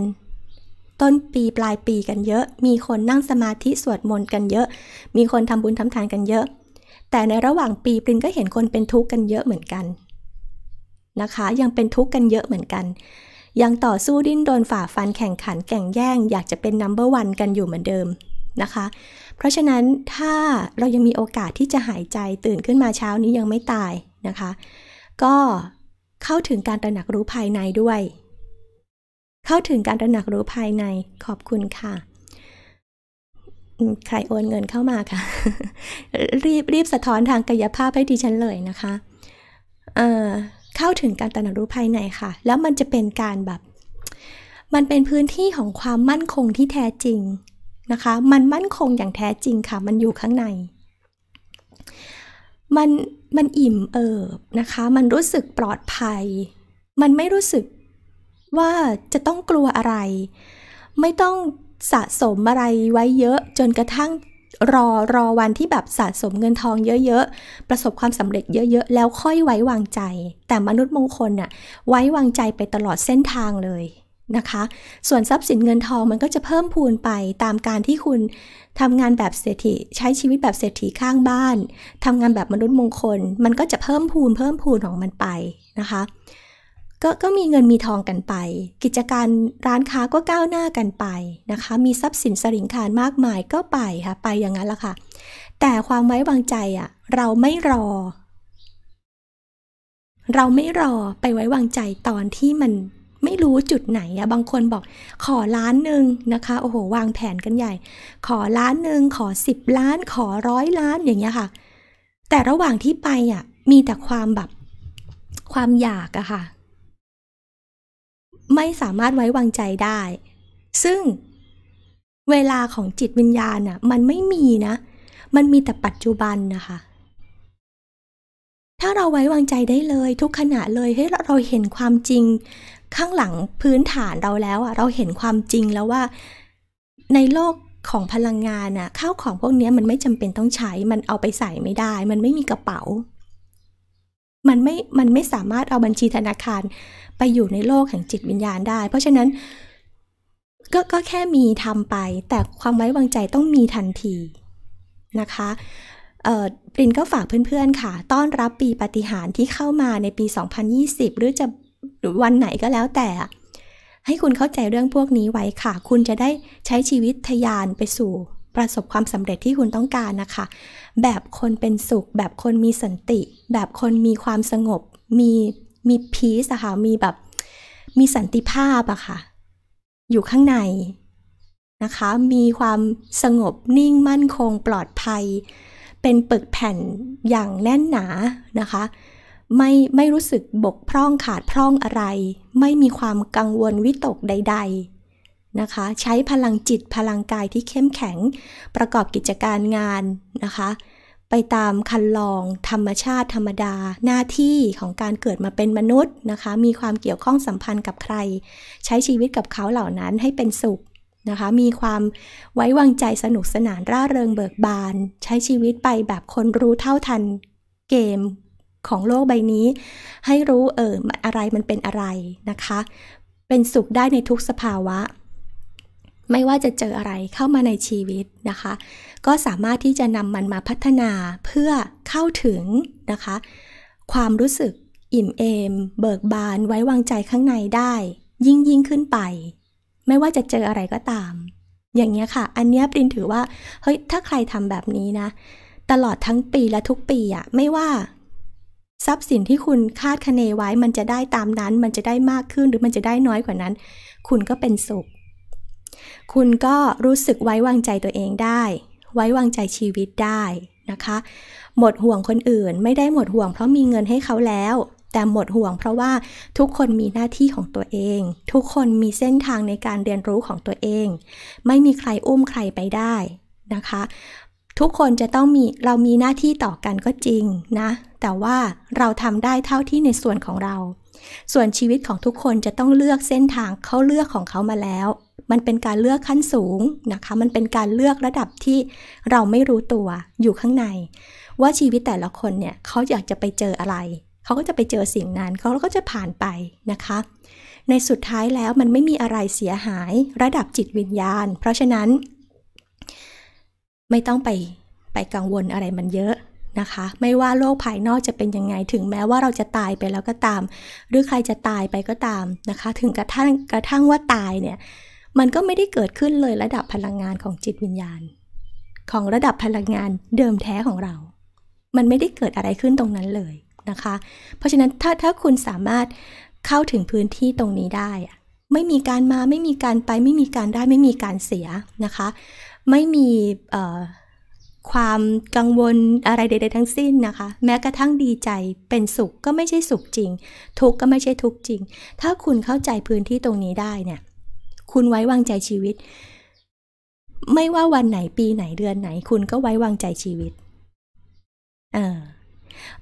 ต้นปีปลายปีกันเยอะ มีคนนั่งสมาธิสวดมนต์กันเยอะ มีคนทำบุญทำทานกันเยอะ แต่ในระหว่างปีปรินก็เห็นคนเป็นทุกข์กันเยอะเหมือนกันนะคะยังเป็นทุกข์กันเยอะเหมือนกัน ยังต่อสู้ดิ้นโดนฝ่าฟันแข่งขันแข่งแย่ง อยากจะเป็นนัมเบอร์วันกันอยู่เหมือนเดิมนะคะ เพราะฉะนั้นถ้าเรายังมีโอกาสที่จะหายใจตื่นขึ้นมาเช้านี้ยังไม่ตายนะคะ ก็เข้าถึงการตระหนักรู้ภายในด้วย เข้าถึงการตระหนักรู้ภายในขอบคุณค่ะ ใครโอนเงินเข้ามาค่ะ รีบรีบสะท้อนทางกายภาพให้ดิฉันเลยนะคะเอ่อเข้าถึงการตระหนักรู้ภายในค่ะ แล้วมันจะเป็นการแบบ มันเป็นพื้นที่ของความมั่นคงที่แท้จริงนะคะมันมั่นคงอย่างแท้จริงค่ะ มันอยู่ข้างใน มันมันอิ่มเอิบนะคะมันรู้สึกปลอดภัย มันไม่รู้สึกว่าจะต้องกลัวอะไร ไม่ต้องสะสมอะไรไว้เยอะจนกระทั่งรอรอวันที่แบบสะสมเงินทองเยอะๆ ประสบความสำเร็จเยอะๆ แล้วค่อยไว้วางใจ แต่มนุษย์มงคลน่ะไว้วางใจไปตลอดเส้นทางเลยนะคะ ส่วนทรัพย์สินเงินทองมันก็จะเพิ่มพูนไปตามการที่คุณทำงานแบบเศรษฐีใช้ชีวิตแบบเศรษฐีข้างบ้านทำงานแบบมนุษย์มงคลมันก็จะเพิ่มพูนเพิ่มพูนของมันไปนะคะก็ก็มีเงินมีทองกันไป กิจการร้านค้าก็ก้าวหน้ากันไปนะคะ มีทรัพย์สินสริงคารมากมายก็ไปค่ะ ไปอย่างนั้นละค่ะ แต่ความไว้วางใจอะ่ะเราไม่รอ เราไม่รอไปไว้วางใจตอนที่มันไม่รู้จุดไหนอะบางคนบอกขอล้านหนึ่งนะคะ โอ้โหวางแผนกันใหญ่ ขอล้านหนึ่งขอสิบล้าน ขอร้อยล้านอย่างเงี้ยค่ะ แต่ระหว่างที่ไปอะมีแต่ความแบบความอยากอะค่ะไม่สามารถไว้วางใจได้ ซึ่งเวลาของจิตวิญญาณน่ะมันไม่มีนะ มันมีแต่ปัจจุบันนะคะ ถ้าเราไว้วางใจได้เลยทุกขณะเลยเฮ้เราเห็นความจริง ข้างหลังพื้นฐานเราแล้วอะเราเห็นความจริงแล้วว่า ในโลกของพลังงานน่ะข้าวของพวกนี้มันไม่จำเป็นต้องใช้ มันเอาไปใส่ไม่ได้ มันไม่มีกระเป๋า มันไม่ มันไม่สามารถเอาบัญชีธนาคารไปอยู่ในโลกแห่งจิตวิญญาณได้ เพราะฉะนั้น ก็ก็แค่มีทำไป แต่ความไว้วางใจต้องมีทันทีนะคะ ปรินก็ฝากเพื่อนๆค่ะ ต้อนรับปีปฏิหารที่เข้ามาในปี 2020 หรือจะหรือวันไหนก็แล้วแต่ ให้คุณเข้าใจเรื่องพวกนี้ไว้ค่ะ คุณจะได้ใช้ชีวิตทยานไปสู่ ประสบความสำเร็จที่คุณต้องการนะคะ แบบคนเป็นสุข แบบคนมีสันติ แบบคนมีความสงบ มีมีพีซอะค่ะมีแบบมีสันติภาพอะค่ะ อยู่ข้างในนะคะ มีความสงบนิ่งมั่นคงปลอดภัย เป็นปึกแผ่นอย่างแน่นหนานะคะ ไม่ไม่รู้สึกบกพร่องขาดพร่องอะไร ไม่มีความกังวลวิตกใด ๆ นะคะ ใช้พลังจิตพลังกายที่เข้มแข็งประกอบกิจการงานนะคะไปตามคันลองธรรมชาติธรรมดา หน้าที่ของการเกิดมาเป็นมนุษย์นะคะมีความเกี่ยวข้องสัมพันธ์กับใคร ใช้ชีวิตกับเขาเหล่านั้นให้เป็นสุขนะคะมีความไว้วางใจสนุกสนานร่าเริงเบิกบาน ใช้ชีวิตไปแบบคนรู้เท่าทันเกมของโลกใบนี้ ให้รู้เอออะไรมันเป็นอะไรนะคะ เป็นสุขได้ในทุกสภาวะไม่ว่าจะเจออะไรเข้ามาในชีวิตนะคะ ก็สามารถที่จะนำมันมาพัฒนาเพื่อเข้าถึงนะคะ ความรู้สึกอิ่มเอมเบิกบาน ไว้วางใจข้างในได้ ยิ่งยิ่งขึ้นไป ไม่ว่าจะเจออะไรก็ตาม อย่างเงี้ยค่ะ อันเนี้ยปรินถือว่าเฮ้ยถ้าใครทำแบบนี้นะ ตลอดทั้งปีและทุกปีอะไม่ว่า ทรัพย์สินที่คุณคาดคะเนไว้มันจะได้ตามนั้น มันจะได้มากขึ้นหรือมันจะได้น้อยกว่านั้น คุณก็เป็นสุขคุณก็รู้สึกไว้วางใจตัวเองได้ ไว้วางใจชีวิตได้นะคะ หมดห่วงคนอื่นไม่ได้หมดห่วง เพราะมีเงินให้เขาแล้ว แต่หมดห่วงเพราะว่าทุกคนมีหน้าที่ของตัวเอง ทุกคนมีเส้นทางในการเรียนรู้ของตัวเอง ไม่มีใครอุ้มใครไปได้นะคะ ทุกคนจะต้องมี เรามีหน้าที่ต่อกันก็จริงนะแต่ว่าเราทำได้เท่าที่ในส่วนของเรา ส่วนชีวิตของทุกคนจะต้องเลือกเส้นทางเขาเลือกของเขามาแล้วมันเป็นการเลือกขั้นสูงนะคะ มันเป็นการเลือกระดับที่เราไม่รู้ตัวอยู่ข้างใน ว่าชีวิตแต่ละคนเนี่ยเขาอยากจะไปเจออะไร เขาก็จะไปเจอสิ่งนั้น เขาก็จะผ่านไปนะคะ ในสุดท้ายแล้วมันไม่มีอะไรเสียหายระดับจิตวิญญาณ เพราะฉะนั้น ไม่ต้องไปไปกังวลอะไรมันเยอะนะคะ ไม่ว่าโลกภายนอกจะเป็นยังไง ถึงแม้ว่าเราจะตายไปแล้วก็ตาม หรือใครจะตายไปก็ตามนะคะ ถึงกระทั่งกระทั่งว่าตายเนี่ยมันก็ไม่ได้เกิดขึ้นเลยระดับพลังงานของจิตวิญญาณ ของระดับพลังงานเดิมแท้ของเรา มันไม่ได้เกิดอะไรขึ้นตรงนั้นเลยนะคะ เพราะฉะนั้น ถ้าถ้าคุณสามารถเข้าถึงพื้นที่ตรงนี้ได้ไม่มีการมาไม่มีการไปไม่มีการได้ ไม่มีการเสียนะคะ ไม่มีความกังวลอะไรใดๆทั้งสิ้นนะคะ แม้กระทั่งดีใจเป็นสุขก็ไม่ใช่สุขจริงทุกข์ก็ไม่ใช่ทุกข์จริง ถ้าคุณเข้าใจพื้นที่ตรงนี้ได้เนี่ยคุณไว้วางใจชีวิต ไม่ว่าวันไหนปีไหน เดือนไหนคุณก็ไว้วางใจชีวิตเออ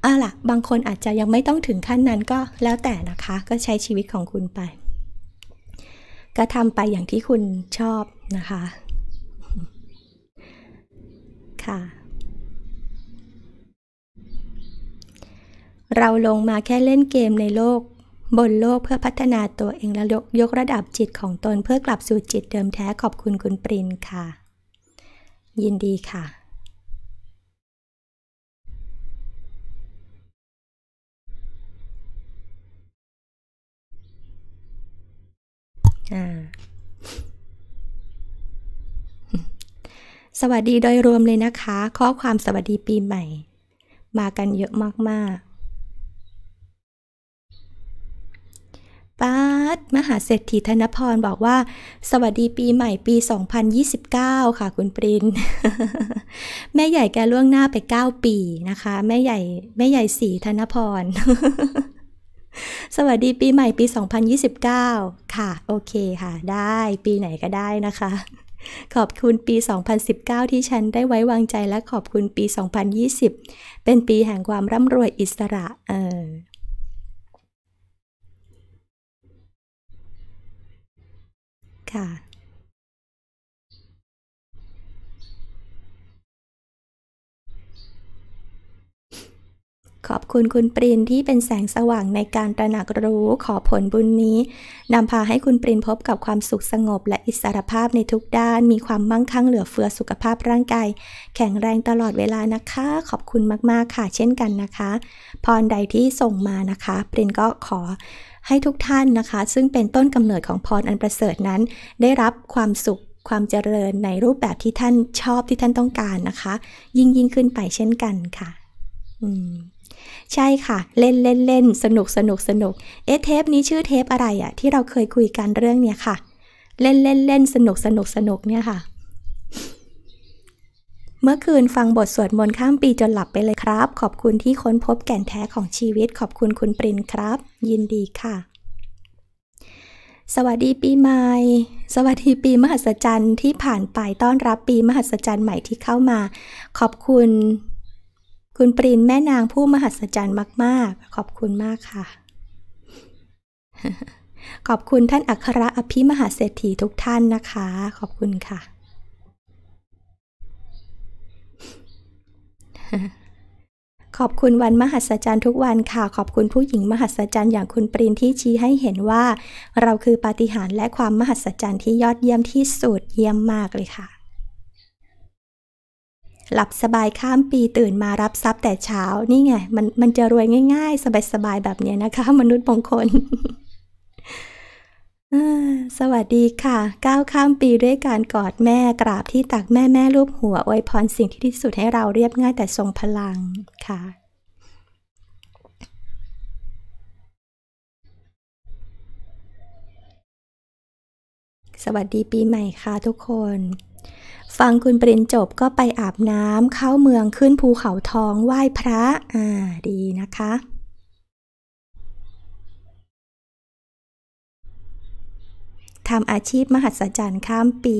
เอาล่ะ บางคนอาจจะยังไม่ต้องถึงขั้นนั้นก็แล้วแต่นะคะก็ใช้ชีวิตของคุณไปกระทำไปอย่างที่คุณชอบนะคะค่ะเราลงมาแค่เล่นเกมในโลกบนโลกเพื่อพัฒนาตัวเองและยกยกระดับจิตของตนเพื่อกลับสู่จิตเดิมแท้ขอบคุณคุณปรินค่ะ ยินดีค่ะ สวัสดีโดยรวมเลยนะคะ ข้อความสวัสดีปีใหม่ มากันเยอะมากๆป้าดมหาเศรษฐีธนพร บอกว่า สวัสดีปีใหม่ปี 2029 ค่ะคุณปรินแม่ใหญ่แกล่วงหน้าไป 9 ปีนะคะแม่ใหญ่แม่ใหญ่สีธนพร สวัสดีปีใหม่ปี 2029 ค่ะโอเคค่ะ ได้ปีไหนก็ได้นะคะ ขอบคุณปี 2019 ที่ฉันได้ไว้วางใจและขอบคุณปี 2020 เป็นปีแห่งความร่ำรวยอิสระเออค่ะขอบคุณคุณปรินที่เป็นแสงสว่างในการตระหนักรู้ขอผลบุญนี้นำพาให้คุณปรินพบกับความสุขสงบและอิสรภาพในทุกด้าน มีความมั่งคั่งเหลือเฟือสุขภาพร่างกายแข็งแรงตลอดเวลานะคะ ขอบคุณมากๆค่ะเช่นกันนะคะ พรใดที่ส่งมานะคะ ปรินก็ขอให้ทุกท่านนะคะ ซึ่งเป็นต้นกำเนิดของพรอันประเสริฐนั้น ได้รับความสุขความเจริญในรูปแบบที่ท่านชอบที่ท่านต้องการนะคะ ยิ่งยิ่งขึ้นไปเช่นกันค่ะอืมใช่ค่ะ เล่นเล่นเล่นสนุกสนุกสนุกเอ๊ะเทปนี้ชื่อเทปอะไรอะที่เราเคยคุยกันเรื่องเนี่ยค่ะ เล่นเล่นเล่นสนุกสนุกสนุกเนี่ยค่ะเมื่อคืนฟังบทสวดมนต์ข้ามปีจนหลับไปเลยครับ ขอบคุณที่ค้นพบแก่นแท้ของชีวิต ขอบคุณคุณปรินครับ ยินดีค่ะ สวัสดีปีใหม่สวัสดีปีมหัศจรรย์ที่ผ่านไปต้อนรับปีมหัศจรรย์ใหม่ที่เข้ามา ขอบคุณ คุณปรินแม่นางผู้มหัศจรรย์มาก ๆ ขอบคุณมากค่ะ ขอบคุณท่านอัครอภิมหาเศรษฐีทุกท่านนะคะ ขอบคุณค่ะขอบคุณวันมหัศจรรย์ทุกวันค่ะขอบคุณผู้หญิงมหัศจรรย์อย่างคุณปรินที่ชี้ให้เห็นว่า เราคือปาฏิหาริย์และความมหัศจรรย์ที่ยอดเยี่ยมที่สุดเยี่ยมมากเลยค่ะ หลับสบายข้ามปีตื่นมารับทรัพย์แต่เช้านี่ไงมันมันจะรวยง่ายๆสบายๆแบบนี้นะคะ มนุษย์มงคลสวัสดีค่ะก้าวข้ามปีด้วยการกอดแม่กราบที่ตักแม่แม่รูปหัวอวยพรสิ่งที่ดีสุดให้เราเรียบง่ายแต่ทรงพลังค่ะ สวัสดีปีใหม่ค่ะทุกคน ฟังคุณปรินจบก็ไปอาบน้ำเข้าเมืองขึ้นภูเขาทองไหว้พระ อ่าดีนะคะทำอาชีพมหัศจรรย์ข้ามปี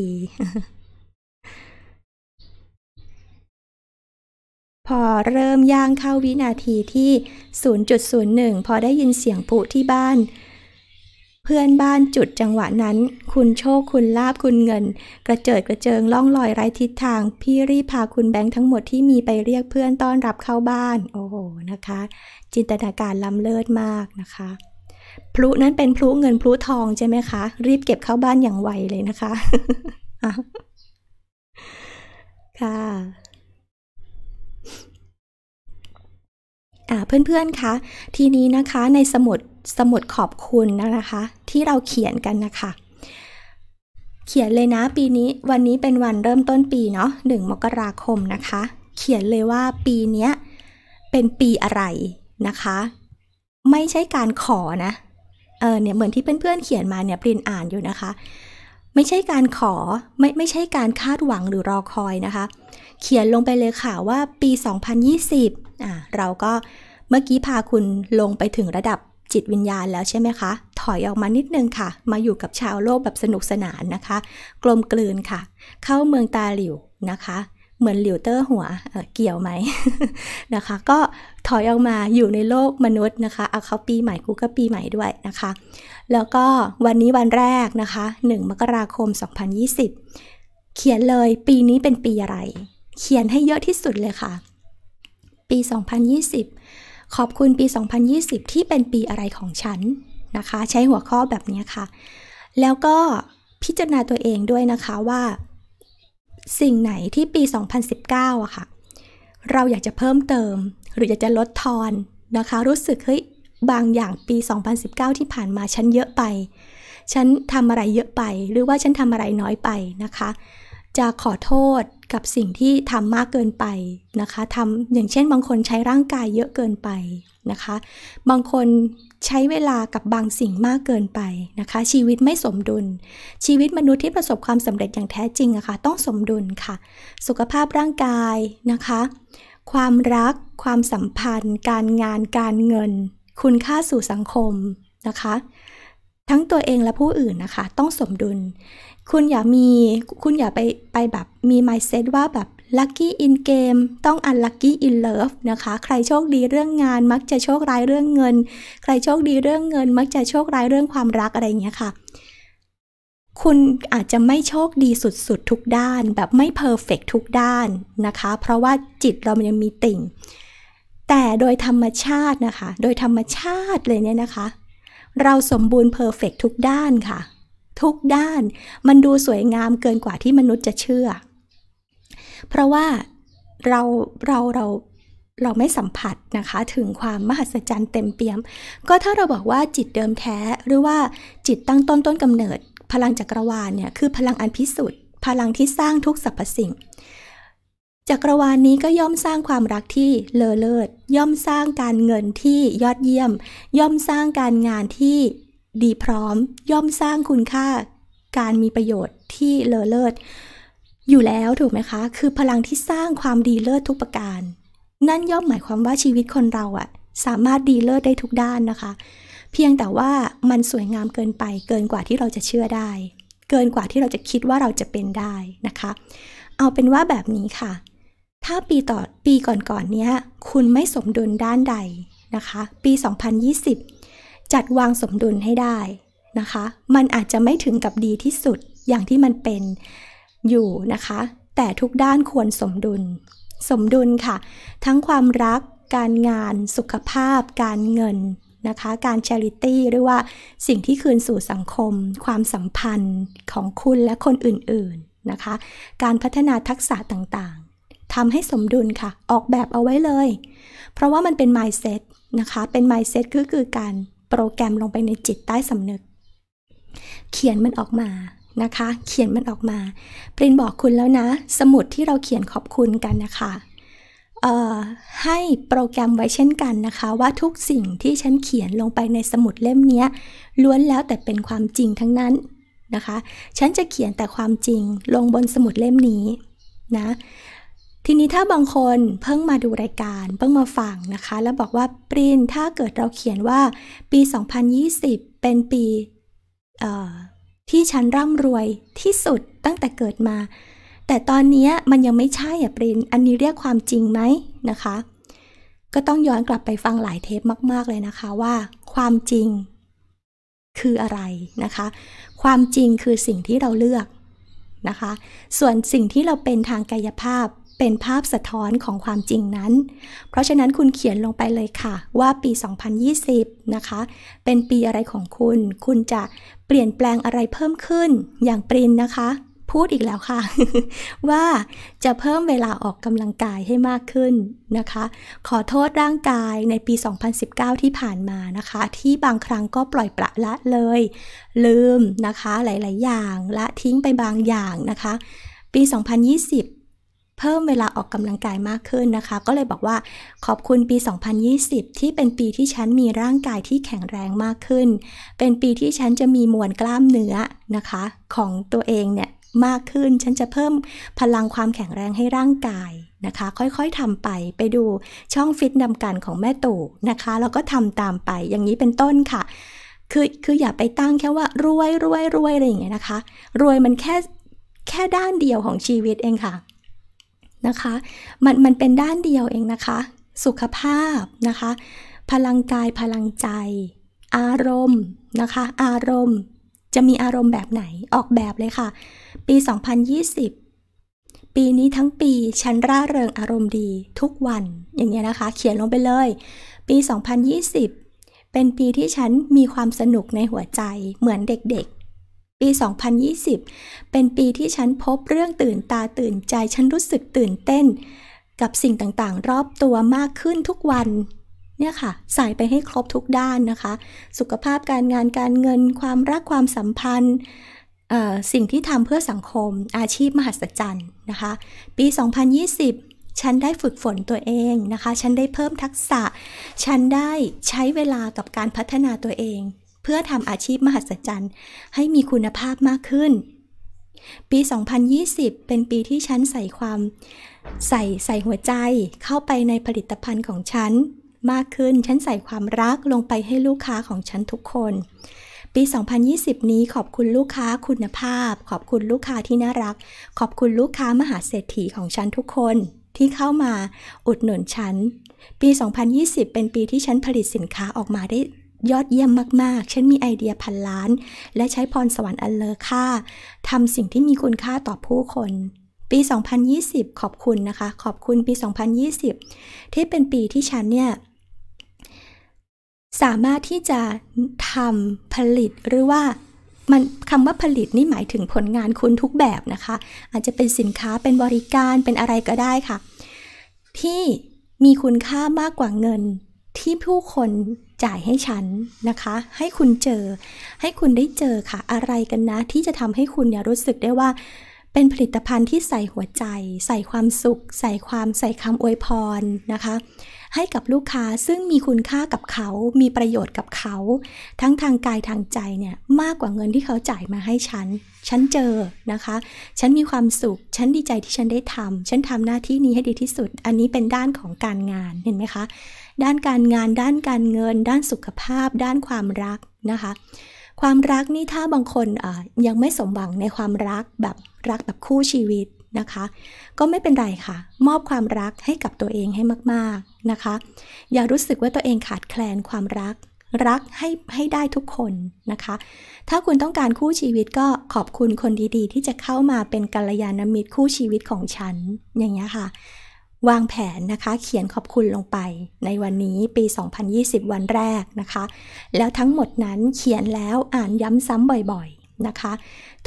พอเริ่มย่างเข้าวินาทีที่ 0.01 พอได้ยินเสียงผู้ที่บ้าน เพื่อนบ้านจุดจังหวะนั้น คุณโชคคุณลาบคุณเงิน กระเจิดกระเจิงล่องลอยไร้ทิศทาง พี่รีบพาคุณแบงค์ทั้งหมดที่มีไปเรียกเพื่อนต้อนรับเข้าบ้าน โอ้โห นะคะ จินตนาการล้ำเลิศมากนะคะพลุนั้นเป็นพลุเงินพลุทองใช่ไหมคะรีบเก็บเข้าบ้านอย่างไวเลยนะคะค่ะ เพื่อนๆคะทีนี้นะคะในสมุดสมุดขอบคุณนะคะ ที่เราเขียนกันนะคะ เขียนเลยนะปีนี้วันนี้เป็นวันเริ่มต้นปีเนาะหนึ่งมกราคมนะคะ เขียนเลยว่าปีนี้เป็นปีอะไรนะคะ ไม่ใช่การขอนะเออเนี่ยเหมือนที่เพื่อนๆ เขียนมาเนี่ยปรินอ่านอยู่นะคะ ไม่ใช่การขอไม่ไม่ใช่การคาดหวังหรือรอคอยนะคะ เขียนลงไปเลยค่ะว่าปี 2020อ่าเราก็เมื่อกี้พาคุณลงไปถึงระดับจิตวิญญาณแล้วใช่ไหมคะ ถอยออกมานิดนึงค่ะ มาอยู่กับชาวโลกแบบสนุกสนานนะคะ กลมกลืนค่ะ เข้าเมืองตาหลิวนะคะเหมือนเหลียวเตอร์หัวเกี่ยวไหมนะคะ ก็ถอยออกมาอยู่ในโลกมนุษย์นะคะเอาเขาปีใหม่กูก็ปีใหม่ด้วยนะคะ แล้วก็วันนี้วันแรกนะคะ 1 มกราคม 2020 เขียนเลยปีนี้เป็นปีอะไร เขียนให้เยอะที่สุดเลยค่ะ ปี 2020 ขอบคุณปี 2020 ที่เป็นปีอะไรของฉันนะคะ ใช้หัวข้อแบบนี้ค่ะ แล้วก็พิจารณาตัวเองด้วยนะคะว่าสิ่งไหนที่ปี 2019อะค่ะ เราอยากจะเพิ่มเติม หรืออยากจะลดทอนนะคะ รู้สึกเฮ้ย บางอย่างปี 2019 ที่ผ่านมาฉันเยอะไป ฉันทำอะไรเยอะไป หรือว่าฉันทำอะไรน้อยไปนะคะ จะขอโทษกับสิ่งที่ทำมากเกินไปนะคะทำอย่างเช่นบางคนใช้ร่างกายเยอะเกินไปนะคะ บางคนใช้เวลากับบางสิ่งมากเกินไปนะคะ ชีวิตไม่สมดุล ชีวิตมนุษย์ที่ประสบความสำเร็จอย่างแท้จริงอะคะ่ะต้องสมดุลค่ะ สุขภาพร่างกายนะคะ ความรักความสัมพันธ์ การงาน การเงิน คุณค่าสู่สังคมนะคะ ทั้งตัวเองและผู้อื่นนะคะ ต้องสมดุล คุณอย่ามี คุณอย่าไปไปแบบ มี mindset ว่าแบบ Lucky in Game ต้อง Unlucky in Love นะคะ ใครโชคดีเรื่องงานมักจะโชคร้ายเรื่องเงิน ใครโชคดีเรื่องเงิน มักจะโชคร้ายเรื่องความรักอะไรเงี้ยค่ะคุณอาจจะไม่โชคดีสุดๆทุกด้าน แบบไม่เพอร์เฟกทุกด้านนะคะ เพราะว่าจิตเรามันยังมีติ่งแต่โดยธรรมชาตินะคะ โดยธรรมชาติเลยเนี่ยนะคะ เราสมบูรณ์เพอร์เฟกทุกด้านค่ะทุกด้านมันดูสวยงามเกินกว่าที่มนุษย์จะเชื่อเพราะว่าเราเราเราเราไม่สัมผัสนะคะถึงความมหัศจรรย์เต็มเปี่ยม ก็ถ้าเราบอกว่าจิตเดิมแท้หรือว่าจิตตั้งต้นต้นกำเนิด พลังจักรวาลเนี่ยคือพลังอันพิสุทธิ์ พลังที่สร้างทุกสรรพสิ่งจักรวาลนี้ก็ย่อมสร้างความรักที่เลอเลิศย่อมสร้างการเงินที่ยอดเยี่ยม ย่อมสร้างการงานที่ดีพร้อม ย่อมสร้างคุณค่าการมีประโยชน์ที่เลอเลิศอยู่แล้วถูกไหมคะ คือพลังที่สร้างความดีเลิศทุกประการ นั่นย่อมหมายความว่าชีวิตคนเราอะสามารถดีเลิศได้ทุกด้านนะคะ เพียงแต่ว่ามันสวยงามเกินไป เกินกว่าที่เราจะเชื่อได้ เกินกว่าที่เราจะคิดว่าเราจะเป็นได้นะคะ เอาเป็นว่าแบบนี้ค่ะ ถ้าปีต่อปีก่อนๆเนี้ยคุณไม่สมดุลด้านใดนะคะ ปี 2020 จัดวางสมดุลให้ได้นะคะ มันอาจจะไม่ถึงกับดีที่สุดอย่างที่มันเป็นอยู่นะคะ แต่ทุกด้านควรสมดุล สมดุลค่ะ ทั้งความรัก การงานสุขภาพ การเงินนะคะ การชาริตี้หรือว่าสิ่งที่คืนสู่สังคม ความสัมพันธ์ของคุณและคนอื่นๆนะคะ การพัฒนาทักษะต่างๆทำให้สมดุลค่ะ ออกแบบเอาไว้เลย เพราะว่ามันเป็น mindset นะคะ เป็น mindset ก็คือการโปรแกรมลงไปในจิตใต้สำนึก เขียนมันออกมานะคะเขียนมันออกมา ปรินบอกคุณแล้วนะ สมุดที่เราเขียนขอบคุณกันนะคะให้โปรแกรมไว้เช่นกันนะคะ ว่าทุกสิ่งที่ฉันเขียนลงไปในสมุดเล่มนี้ล้วนแล้วแต่เป็นความจริงทั้งนั้นนะคะฉันจะเขียนแต่ความจริงลงบนสมุดเล่มนี้นะทีนี้ถ้าบางคนเพิ่งมาดูรายการ เพิ่งมาฟังนะคะ แล้วบอกว่าปรินถ้าเกิดเราเขียนว่าปี 2020 เป็นปีที่ฉันร่ำรวยที่สุดตั้งแต่เกิดมา แต่ตอนนี้มันยังไม่ใช่อ่ะปรินอันนี้เรียกความจริงไหมนะคะก็ต้องย้อนกลับไปฟังหลายเทปมาก ๆเลยนะคะว่า ความจริง คืออะไรนะคะ ความจริงคือสิ่งที่เราเลือกนะคะส่วนสิ่งที่เราเป็นทางกายภาพเป็นภาพสะท้อนของความจริงนั้น เพราะฉะนั้นคุณเขียนลงไปเลยค่ะ ว่าปี 2020นะคะเป็นปีอะไรของคุณ คุณจะปลี่ยนแปลงอะไรเพิ่มขึ้นอย่างปรินนะคะ พูดอีกแล้วค่ะ ว่าจะเพิ่มเวลาออกกำลังกายให้มากขึ้นนะคะ ขอโทษร่างกายในปี 2019 ที่ผ่านมานะคะ ที่บางครั้งก็ปล่อยประละเลย ลืมนะคะหลายๆอย่างละทิ้งไปบางอย่างนะคะ ปี 2020เพิ่มเวลาออกกำลังกายมากขึ้นนะคะ ก็เลยบอกว่าขอบคุณปี 2020 ที่เป็นปีที่ฉันมีร่างกายที่แข็งแรงมากขึ้น เป็นปีที่ฉันจะมีมวลกล้ามเนื้อนะคะ ของตัวเองเนี่ยมากขึ้น ฉันจะเพิ่มพลังความแข็งแรงให้ร่างกายนะคะ ค่อยๆทำไปไปดูช่องฟิตนำกันของแม่ตู่นะคะแล้วก็ทำตามไปอย่างนี้เป็นต้นค่ะ คือคืออย่าไปตั้งแค่ว่ารวยรวยรวยอะไรอย่างเงี้ยนะคะ รวยมันแค่แค่ด้านเดียวของชีวิตเองค่ะนะคะมันมันเป็นด้านเดียวเองนะคะ สุขภาพ นะคะ พลังกายพลังใจ อารมณ์นะคะ อารมณ์จะมีอารมณ์แบบไหนออกแบบเลยค่ะ ปี 2020 ปีนี้ทั้งปี ฉันร่าเริงอารมณ์ดีทุกวันอย่างเงี้ยนะคะ เขียนลงไปเลย ปี 2020 เป็นปีที่ฉันมีความสนุกในหัวใจเหมือนเด็กปี 2020 เป็นปีที่ฉันพบเรื่องตื่นตาตื่นใจ ฉันรู้สึกตื่นเต้นกับสิ่งต่างๆ รอบตัวมากขึ้นทุกวัน เนี่ยค่ะใส่ไปให้ครบทุกด้านนะคะ สุขภาพการงานการเงินความรักความสัมพันธ์ สิ่งที่ทำเพื่อสังคม อาชีพมหัศจรรย์นะคะ ปี 2020 ฉันได้ฝึกฝนตัวเองนะคะ ฉันได้เพิ่มทักษะ ฉันได้ใช้เวลากับการพัฒนาตัวเองเพื่อทำอาชีพมหัศจรรย์ให้มีคุณภาพมากขึ้น ปี 2020 เป็นปีที่ฉันใส่ความ ใส่ใส่หัวใจเข้าไปในผลิตภัณฑ์ของฉัน มากขึ้น ฉันใส่ความรักลงไปให้ลูกค้าของฉันทุกคน ปี 2020 นี้ขอบคุณลูกค้าคุณภาพ ขอบคุณลูกค้าที่น่ารัก ขอบคุณลูกค้ามหาเศรษฐีของฉันทุกคนที่เข้ามา อุดหนุนฉันปี 2020 เป็นปีที่ฉันผลิตสินค้าออกมาได้ยอดเยี่ยมมากๆฉันมีไอเดีย พันล้าน และใช้พรสวรรค์อันเลอค่าทำสิ่งที่มีคุณค่าต่อผู้คน ปี 2020 ขอบคุณนะคะ ขอบคุณปี 2020 ที่เป็นปีที่ฉันเนี่ย สามารถที่จะทำผลิตหรือว่ามันคำว่าผลิตนี่หมายถึงผลงานคุณทุกแบบนะคะ อาจจะเป็นสินค้า เป็นบริการ เป็นอะไรก็ได้ค่ะ ที่มีคุณค่ามากกว่าเงินที่ผู้คนจ่ายให้ฉันนะคะ ให้คุณเจอ ให้คุณได้เจอค่ะอะไรกันนะ ที่จะทำให้คุณเนี่ยรู้สึกได้ว่า เป็นผลิตภัณฑ์ที่ใส่หัวใจ ใส่ความสุข ใส่ความใส่คำอวยพรนะคะ ให้กับลูกค้าซึ่งมีคุณค่ากับเขามีประโยชน์กับเขา ทั้งทางกายทางใจเนี่ย มากกว่าเงินที่เขาจ่ายมาให้ฉัน ฉันเจอนะคะ ฉันมีความสุขฉันดีใจที่ฉันได้ทำฉันทำหน้าที่นี้ให้ดีที่สุด อันนี้เป็นด้านของการงานเห็นไหมคะด้านการงาน ด้านการเงิน ด้านสุขภาพ ด้านความรักนะคะ ความรักนี่ถ้าบางคนยังไม่สมหวังในความรัก แบบรักแบบคู่ชีวิตนะคะ ก็ไม่เป็นไรค่ะ มอบความรักให้กับตัวเองให้มากๆนะคะ อย่ารู้สึกว่าตัวเองขาดแคลนความรัก รักให้ให้ได้ทุกคนนะคะ ถ้าคุณต้องการคู่ชีวิตก็ขอบคุณคนดีๆ ที่จะเข้ามาเป็นกัลยาณมิตรคู่ชีวิตของฉันอย่างเงี้ยค่ะวางแผนนะคะเขียนขอบคุณลงไปในวันนี้ปี 2020 วันแรกนะคะ แล้วทั้งหมดนั้นเขียนแล้วอ่านย้ำซ้ำบ่อยๆนะคะ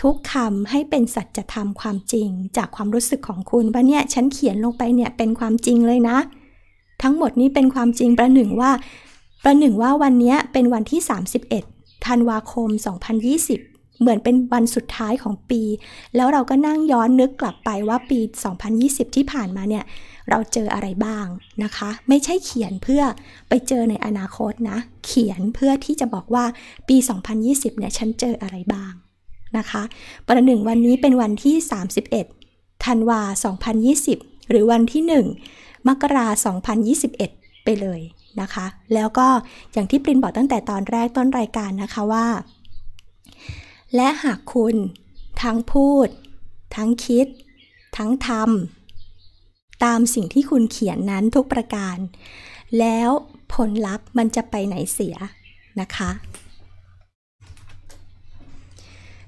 ทุกคำให้เป็นสัจธรรมความจริงจากความรู้สึกของคุณว่าเนี่ยฉันเขียนลงไปเนี่ยเป็นความจริงเลยนะ ทั้งหมดนี้เป็นความจริงประหนึ่งว่า ประหนึ่งว่าวันนี้เป็นวันที่ 31 ธันวาคม 2020เหมือนเป็นวันสุดท้ายของปี แล้วเราก็นั่งย้อนนึกกลับไปว่าปี 2020 ที่ผ่านมาเนี่ย เราเจออะไรบ้างนะคะ ไม่ใช่เขียนเพื่อไปเจอในอนาคตนะ เขียนเพื่อที่จะบอกว่าปี 2020เนี่ยฉันเจออะไรบ้างนะคะ ประหนึ่งวันนี้เป็นวันที่ 31ธันวา2020 หรือวันที่ 1มกรา 2021 ไปเลยนะคะ แล้วก็อย่างที่ปรินบอกตั้งแต่ตอนแรกต้นรายการนะคะว่าและหากคุณ ทั้งพูด ทั้งคิด ทั้งทำตามสิ่งที่คุณเขียนนั้นทุกประการ แล้วผลลัพธ์มันจะไปไหนเสียนะคะ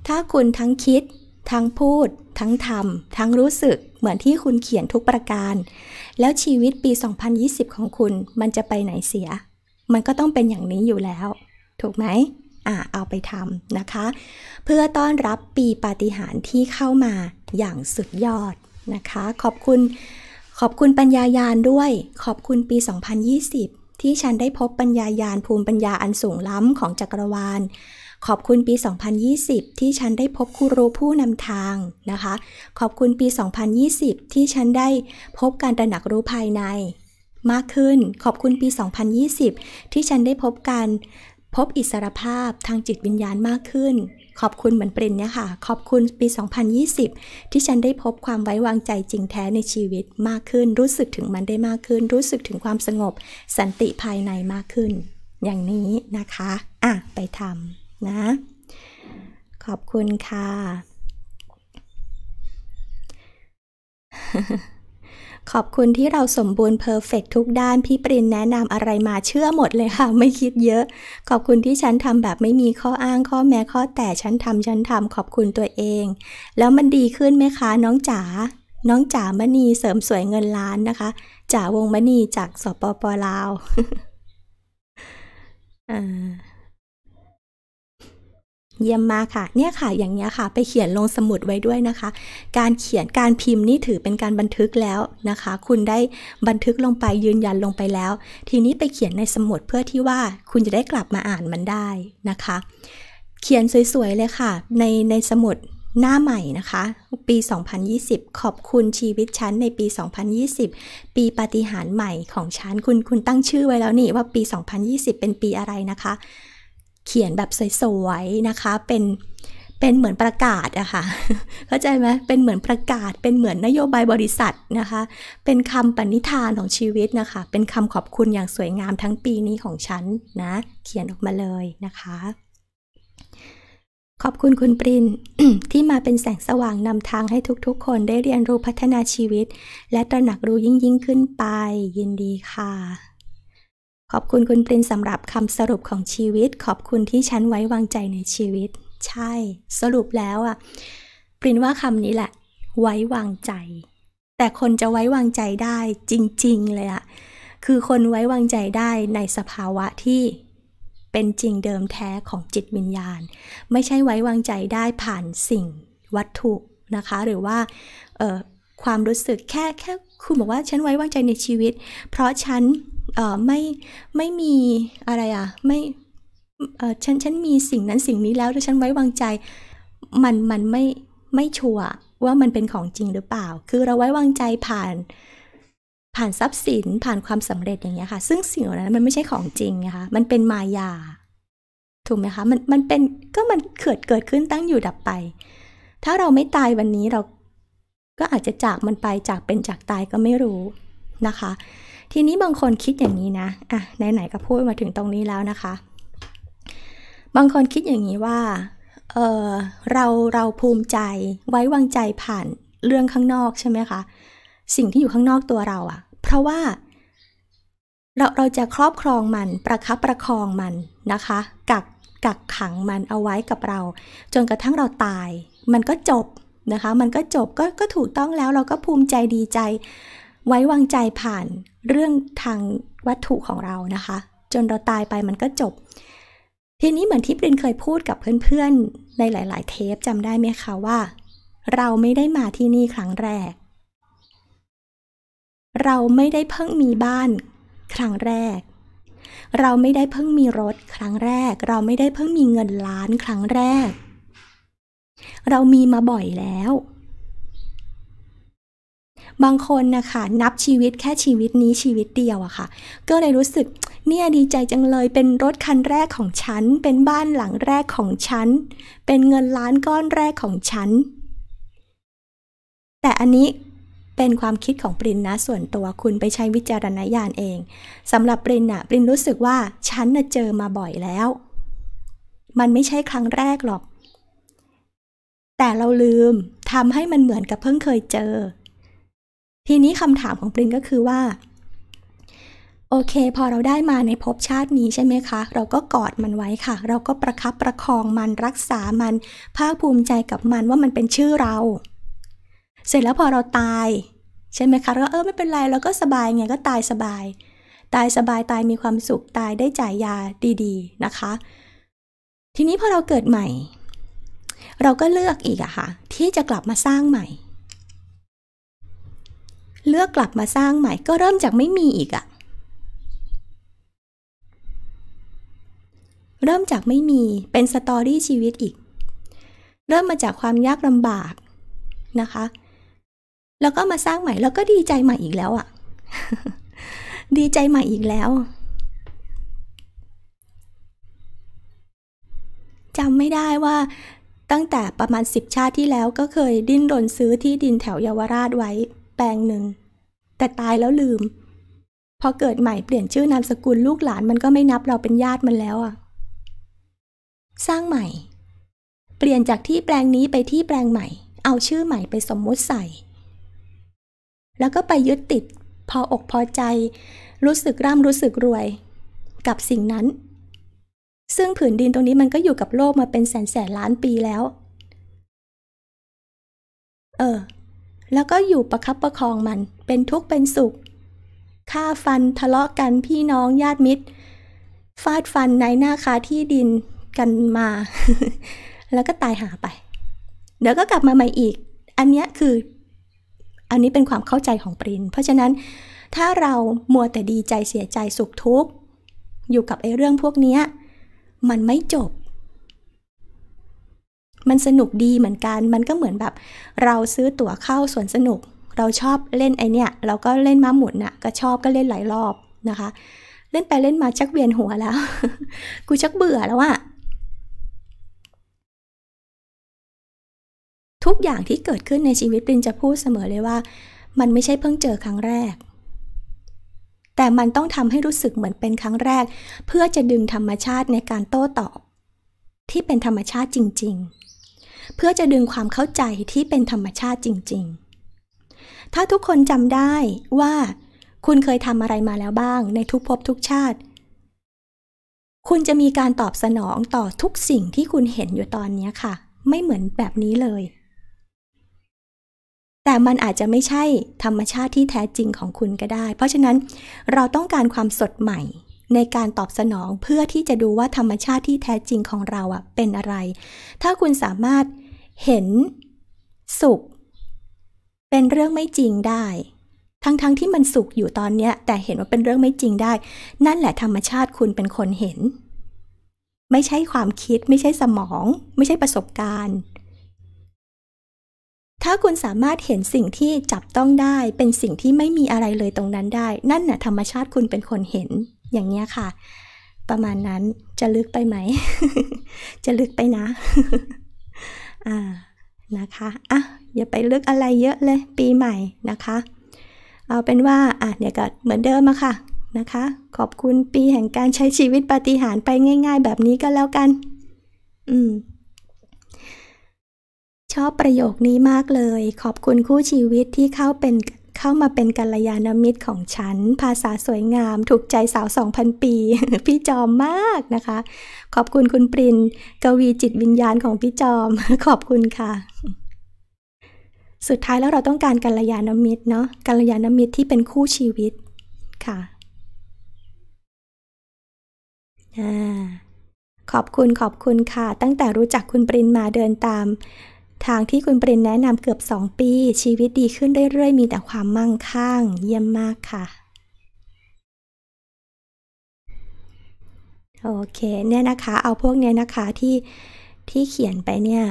ถ้าคุณทั้งคิด ทั้งพูด ทั้งทำทั้งรู้สึกเหมือนที่คุณเขียนทุกประการ แล้วชีวิตปี 2020 ของคุณมันจะไปไหนเสีย มันก็ต้องเป็นอย่างนี้อยู่แล้ว ถูกไหมอ่ะเอาไปทำนะคะเพื่อต้อนรับปีปาฏิหาริย์ที่เข้ามาอย่างสุดยอดนะคะขอบคุณขอบคุณปัญญายานด้วย ขอบคุณปี 2020 ที่ฉันได้พบปัญญายานภูมิปัญญาอันสูงล้ำของจักรวาล ขอบคุณปี 2020 ที่ฉันได้พบครูผู้นำทางนะคะขอบคุณปี 2020 ที่ฉันได้พบการตระหนักรู้ภายใน มากขึ้นขอบคุณปี 2020 ที่ฉันได้พบการพบอิสรภาพทางจิตวิญญาณมากขึ้น ขอบคุณเหมือนปรินเนี่ยค่ะ ขอบคุณปี 2020 ที่ฉันได้พบความไว้วางใจจริงแท้ในชีวิตมากขึ้น รู้สึกถึงมันได้มากขึ้น รู้สึกถึงความสงบสันติภายในมากขึ้น อย่างนี้นะคะ อ่ะ ไปทำนะ ขอบคุณค่ะขอบคุณที่เราสมบูรณ์เพอร์เฟกทุกด้านพี่ปรินแนะนำอะไรมาเชื่อหมดเลยค่ะ ไม่คิดเยอะ ขอบคุณที่ฉันทำแบบไม่มีข้ออ้างข้อแม้ข้อแต่ฉันทำฉันทำขอบคุณตัวเอง แล้วมันดีขึ้นไหมคะน้องจ๋าน้องจ๋ามณีเสริมสวยเงินล้านนะคะจ๋าวงมณีจากสปปลาวอ่าเยี่ยมมากค่ะ เนี่ยค่ะ อย่างเงี้ยค่ะ ไปเขียนลงสมุดไว้ด้วยนะคะ การเขียนการพิมพ์นี่ถือเป็นการบันทึกแล้วนะคะ คุณได้บันทึกลงไปยืนยันลงไปแล้ว ทีนี้ไปเขียนในสมุดเพื่อที่ว่าคุณจะได้กลับมาอ่านมันได้นะคะ เขียนสวยๆเลยค่ะ ในในสมุดหน้าใหม่นะคะ ปี 2020 ขอบคุณชีวิตฉันในปี 2020 ปีปฏิหารใหม่ของฉันคุณ คุณตั้งชื่อไว้แล้วนี่ว่าปี 2020 เป็นปีอะไรนะคะเขียนแบบสวย ๆ นะคะเป็นเป็นเหมือนประกาศอะคะ่ะเข้าใจไหมเป็นเหมือนประกาศเป็นเหมือนนโยบายบริษัทนะคะ เป็นคำปณิธานของชีวิตนะคะ เป็นคำขอบคุณอย่างสวยงามทั้งปีนี้ของฉันนะเขียนออกมาเลยนะคะ ขอบคุณคุณปรินที่มาเป็นแสงสว่างนำทางให้ทุกๆคนได้เรียนรู้พัฒนาชีวิต และตระหนักรู้ยิ่งยิ่งขึ้นไปยินดีค่ะขอบคุณคุณปรินสำหรับคำสรุปของชีวิต ขอบคุณที่ฉันไว้วางใจในชีวิต ใช่สรุปแล้วอ่ะปรินว่าคำนี้แหละ ไว้วางใจ แต่คนจะไว้วางใจได้จริง ๆ เลยอ่ะคือคนไว้วางใจได้ในสภาวะที่เป็นจริงเดิมแท้ของจิตวิญญาณ ไม่ใช่ไว้วางใจได้ผ่านสิ่งวัตถุนะคะ หรือว่าความรู้สึกแค่แค่คุณบอกว่าฉันไว้วางใจในชีวิต เพราะฉันเอ่อไม่ไม่มีอะไรอะไม่เออฉันฉันมีสิ่งนั้นสิ่งนี้แล้วแล้วฉันไว้วางใจมันมันไม่ไม่ชัวร์ว่ามันเป็นของจริงหรือเปล่า คือเราไว้วางใจผ่านผ่านทรัพย์สิน ผ่านความสำเร็จอย่างเงี้ยค่ะ ซึ่งสิ่งเหล่านั้นมันไม่ใช่ของจริงนะคะมันเป็นมายาถูกไหมคะมันมันเป็นก็มันเกิดเกิดขึ้นตั้งอยู่ดับไป ถ้าเราไม่ตายวันนี้เราก็อาจจะจากมันไปจากเป็นจากตายก็ไม่รู้นะคะทีนี้บางคนคิดอย่างนี้นะ อ่ะ ไหนๆก็พูดมาถึงตรงนี้แล้วนะคะ บางคนคิดอย่างนี้ว่า เออเราเราภูมิใจไว้วางใจผ่านเรื่องข้างนอก ใช่ไหมคะ สิ่งที่อยู่ข้างนอกตัวเราอะ เพราะว่า เราเราจะครอบครองมันประคับประคองมันนะคะ กักกักขังมันเอาไว้กับเรา จนกระทั่งเราตาย มันก็จบนะคะ มันก็จบ ก็ก็ถูกต้องแล้วเราก็ภูมิใจดีใจไว้วางใจผ่านเรื่องทางวัตถุของเรานะคะ จนเราตายไปมันก็จบ ทีนี้เหมือนที่ปรินเคยพูดกับเพื่อนๆในหลาย ๆ เทปจำได้ไหมคะว่า เราไม่ได้มาที่นี่ครั้งแรก เราไม่ได้เพิ่งมีบ้าน ครั้งแรก เราไม่ได้เพิ่งมีรถครั้งแรก เราไม่ได้เพิ่งมีเงินล้านครั้งแรก เรามีมาบ่อยแล้วบางคนนะคะนับชีวิตแค่ชีวิตนี้ชีวิตเดียวอะค่ะ ก็เลยรู้สึกเนี่ยดีใจจังเลยเป็นรถคันแรกของฉันเป็นบ้านหลังแรกของฉัน เป็นเงินล้านก้อนแรกของฉัน แต่อันนี้เป็นความคิดของปรินนะส่วนตัวคุณไปใช้วิจารณญาณเองสำหรับปรินอะปรินรู้สึกว่า ฉันน่ะเจอมาบ่อยแล้ว มันไม่ใช่ครั้งแรกหรอก แต่เราลืมทำให้มันเหมือนกับเพิ่งเคยเจอทีนี้คำถามของปรินก็คือว่า โอเค พอเราได้มาในภพชาตินี้ใช่ไหมคะเราก็กอดมันไว้ค่ะ เราก็ประครับประคองมันรักษามันภาคภูมิใจกับมันว่ามันเป็นชื่อเรา เสร็จแล้วพอเราตาย ใช่ไหมคะก็เออไม่เป็นไรเราก็สบายไงก็ตายสบาย ตายสบายตายมีความสุขตายได้จ่ายยาดีๆนะคะ ทีนี้พอเราเกิดใหม่ เราก็เลือกอีกอะค่ะที่จะกลับมาสร้างใหม่เลือกกลับมาสร้างใหม่ก็เริ่มจากไม่มีอีกอะเริ่มจากไม่มีเป็นสตอรี่ชีวิตอีก เริ่มมาจากความยากลำบากนะคะ แล้วก็มาสร้างใหม่แล้วก็ดีใจใหม่อีกแล้วอะดีใจใหม่อีกแล้วจำไม่ได้ว่าตั้งแต่ประมาณสิบชาติที่แล้วก็เคยดิ้นรนซื้อที่ดินแถวเยาวราชไว้แปลงหนึ่ง แต่ตายแล้วลืม พอเกิดใหม่เปลี่ยนชื่อนามสกุลลูกหลาน มันก็ไม่นับเราเป็นญาติมันแล้วอ่ะสร้างใหม่ เปลี่ยนจากที่แปลงนี้ไปที่แปลงใหม่ เอาชื่อใหม่ไปสมมุติใส่ แล้วก็ไปยึดติด พออกพอใจ รู้สึกร่ำรู้สึกรวย กับสิ่งนั้น ซึ่งผืนดินตรงนี้มันก็อยู่กับโลกมาเป็นแสนแสนล้านปีแล้ว เออแล้วก็อยู่ประคับประคองมัน เป็นทุกข์เป็นสุขฆ่าฟันทะเลาะกันพี่น้องญาติมิตร ฟาดฟันในหน้าคาที่ดินกันมา แล้วก็ตายหาไป เดี๋ยวก็กลับมาใหม่อีก อันนี้คืออันนี้เป็นความเข้าใจของปรินเพราะฉะนั้น ถ้าเรามัวแต่ดีใจเสียใจสุขทุกข์ อยู่กับไอ้เรื่องพวกนี้ มันไม่จบมันสนุกดีเหมือนกันมันก็เหมือนแบบเราซื้อตั๋วเข้าสวนสนุก เราชอบเล่นไอเนี้ย เราก็เล่นม้าหมุนน่ะ ก็ชอบก็เล่นหลายรอบนะคะ เล่นไปเล่นมาชักเวียนหัวแล้ว กูชักเบื่อแล้วอะทุกอย่างที่เกิดขึ้นในชีวิตปรินจะพูดเสมอเลยว่า มันไม่ใช่เพิ่งเจอครั้งแรก แต่มันต้องทำให้รู้สึกเหมือนเป็นครั้งแรก เพื่อจะดึงธรรมชาติในการโต้ตอบที่เป็นธรรมชาติจริง ๆเพื่อจะดึงความเข้าใจที่เป็นธรรมชาติจริง ๆ ถ้าทุกคนจำได้ว่า คุณเคยทำอะไรมาแล้วบ้าง ในทุกภพทุกชาติ คุณจะมีการตอบสนองต่อทุกสิ่งที่คุณเห็นอยู่ตอนนี้ค่ะ ไม่เหมือนแบบนี้เลย แต่มันอาจจะไม่ใช่ธรรมชาติที่แท้จริงของคุณก็ได้ เพราะฉะนั้นเราต้องการความสดใหม่ในการตอบสนองเพื่อที่จะดูว่าธรรมชาติที่แท้จริงของเราอะเป็นอะไร ถ้าคุณสามารถเห็น สุขเป็นเรื่องไม่จริงได้ ทั้งๆทที่มันสุขอยู่ตอนเนี้ย แต่เห็นว่าเป็นเรื่องไม่จริงได้ นั่นแหละธรรมชาติคุณเป็นคนเห็น ไม่ใช่ความคิด ไม่ใช่สมอง ไม่ใช่ประสบการณ์ ถ้าคุณสามารถเห็นสิ่งที่จับต้องได้ เป็นสิ่งที่ไม่มีอะไรเลยตรงนั้นได้ นั่นน่ะธรรมชาติคุณเป็นคนเห็น อย่างเนี้ยค่ะ ประมาณนั้นจะลึกไปไหม จะลึกไปนะอ่านะคะอ่ะ อย่าไปเลือกอะไรเยอะเลย ปีใหม่นะคะ เอาเป็นว่าอ่ะเนี่ยก็เหมือนเดิมอะค่ะนะคะ ขอบคุณปีแห่งการใช้ชีวิตปฏิหารไปง่ายๆ แบบนี้ก็แล้วกันอืมชอบประโยคนี้มากเลย ขอบคุณคู่ชีวิตที่เข้าเป็นเข้ามาเป็นกัลยาณมิตรของฉัน ภาษาสวยงาม ถูกใจสาว2,000ปี พี่จอมมากนะคะ ขอบคุณคุณปรินกวีจิตวิญญาณของพี่จอม ขอบคุณค่ะ สุดท้ายแล้วเราต้องการกัลยาณมิตรเนาะ กัลยาณมิตรที่เป็นคู่ชีวิต ค่ะ ขอบคุณ ขอบคุณค่ะ ตั้งแต่รู้จักคุณปรินมาเดินตามทางที่คุณปรินแนะนำเกือบ 2 ปีชีวิตดีขึ้นเรื่อยๆ มีแต่ความมั่งคั่งเยี่ยมมากค่ะ โอเค เนี่ยนะคะ เอาพวกเนี้ยนะคะที่ที่เขียนไปเนี่ย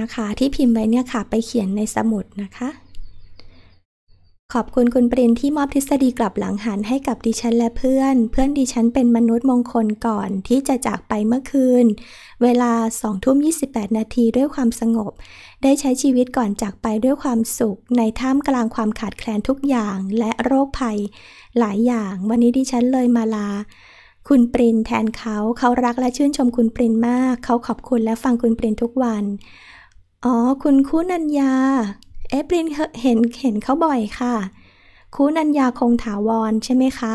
นะคะ ที่พิมพ์ไปเนี่ยค่ะ ไปเขียนในสมุดนะคะขอบคุณคุณปรินที่มอบทฤษฎีกลับหลังหันให้กับดิฉันและเพื่อน เพื่อนดิฉันเป็นมนุษย์มงคลก่อนที่จะจากไปเมื่อคืน เวลา2ทุ่ม28นาทีด้วยความสงบ ได้ใช้ชีวิตก่อนจากไปด้วยความสุข ในท่ามกลางความขาดแคลนทุกอย่างและโรคภัยหลายอย่าง วันนี้ดิฉันเลยมาลา คุณปรินแทนเขาเขารักและชื่นชมคุณปรินมาก เขาขอบคุณและฟังคุณปรินทุกวันอ๋อ คุณคุณัญญาเอปรินเห็นเห็นเขาบ่อยค่ะคูนัญญาคงถาวรใช่ไหมคะ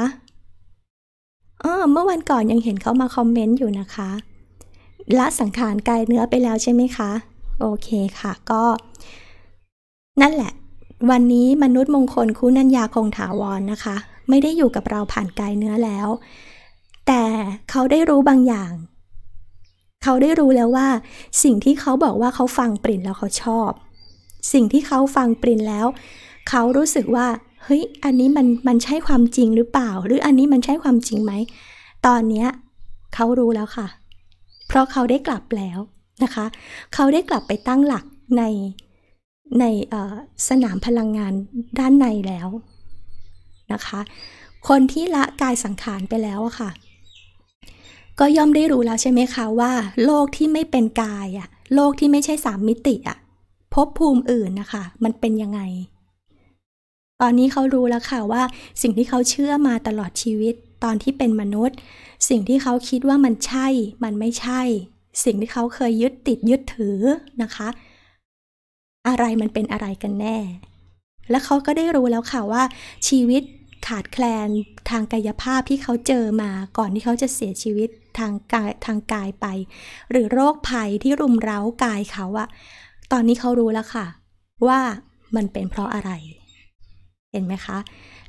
เออเมื่อวันก่อนยังเห็นเขามาคอมเมนต์อยู่นะคะ ละสังขารกายเนื้อไปแล้วใช่ไหมคะ โอเคค่ะก็ นั่นแหละวันนี้มนุษย์มงคลคูนัญญาคงถาวรนนะคะ ไม่ได้อยู่กับเราผ่านกายเนื้อแล้ว แต่เขาได้รู้บางอย่างเขาได้รู้แล้วว่าสิ่งที่เขาบอกว่าเขาฟังปรินแล้วเขาชอบสิ่งที่เขาฟังปรินแล้ว เขารู้สึกว่าเฮ้ยอันนี้มันมันใช่ความจริงหรือเปล่า หรืออันนี้มันใช่ความจริงไหมตอนเนี้ยเขารู้แล้วค่ะ เพราะเขาได้กลับแล้วนะคะเขาได้กลับไปตั้งหลักในในสนามพลังงานด้านในแล้วนะคะ คนที่ละกายสังขารไปแล้วอะค่ะ ก็ย่อมได้รู้แล้วใช่ไหมคะว่า โลกที่ไม่เป็นกายอะโลกที่ไม่ใช่สามมิติอะภพภูมิอื่นนะคะ มันเป็นยังไง ตอนนี้เขารู้แล้วค่ะว่าสิ่งที่เขาเชื่อมาตลอดชีวิตตอนที่เป็นมนุษย์ สิ่งที่เขาคิดว่ามันใช่ มันไม่ใช่ สิ่งที่เขาเคยยึดติดยึดถือนะคะ อะไรมันเป็นอะไรกันแน่ และเขาก็ได้รู้แล้วค่ะว่า ชีวิตขาดแคลนทางกายภาพที่เขาเจอมาก่อนที่เขาจะเสียชีวิตทางกายทางกายไป หรือโรคภัยที่รุมเร้ากายเขาอะตอนนี้เขารู้แล้วค่ะ ว่ามันเป็นเพราะอะไรเห็นไหมคะ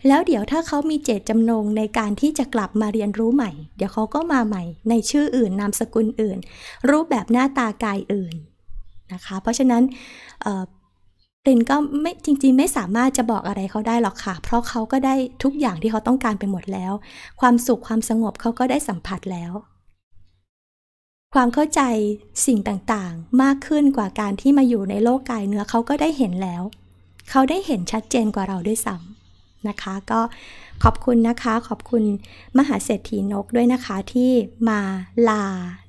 แล้วเดี๋ยวถ้าเขามีเจตจำนง ในการที่จะกลับมาเรียนรู้ใหม่ เดี๋ยวเขาก็มาใหม่ในชื่ออื่นนามสกุลอื่น รูปแบบหน้าตากายอื่นนะคะเพราะฉะนั้นรินก็ไม่จริงๆ ไม่สามารถจะบอกอะไรเขาได้หรอกค่ะ เพราะเขาก็ได้ทุกอย่างที่เขาต้องการไปหมดแล้ว ความสุขความสงบเขาก็ได้สัมผัสแล้วความเข้าใจสิ่งต่างๆ มากขึ้นกว่าการที่มาอยู่ในโลกกาย เนื้อเขาก็ได้เห็นแล้ว เขาได้เห็นชัดเจนกว่าเราด้วยซ้ำนะคะ ก็ขอบคุณนะคะ ขอบคุณมหาเศรษฐีนกด้วยนะคะที่มาลา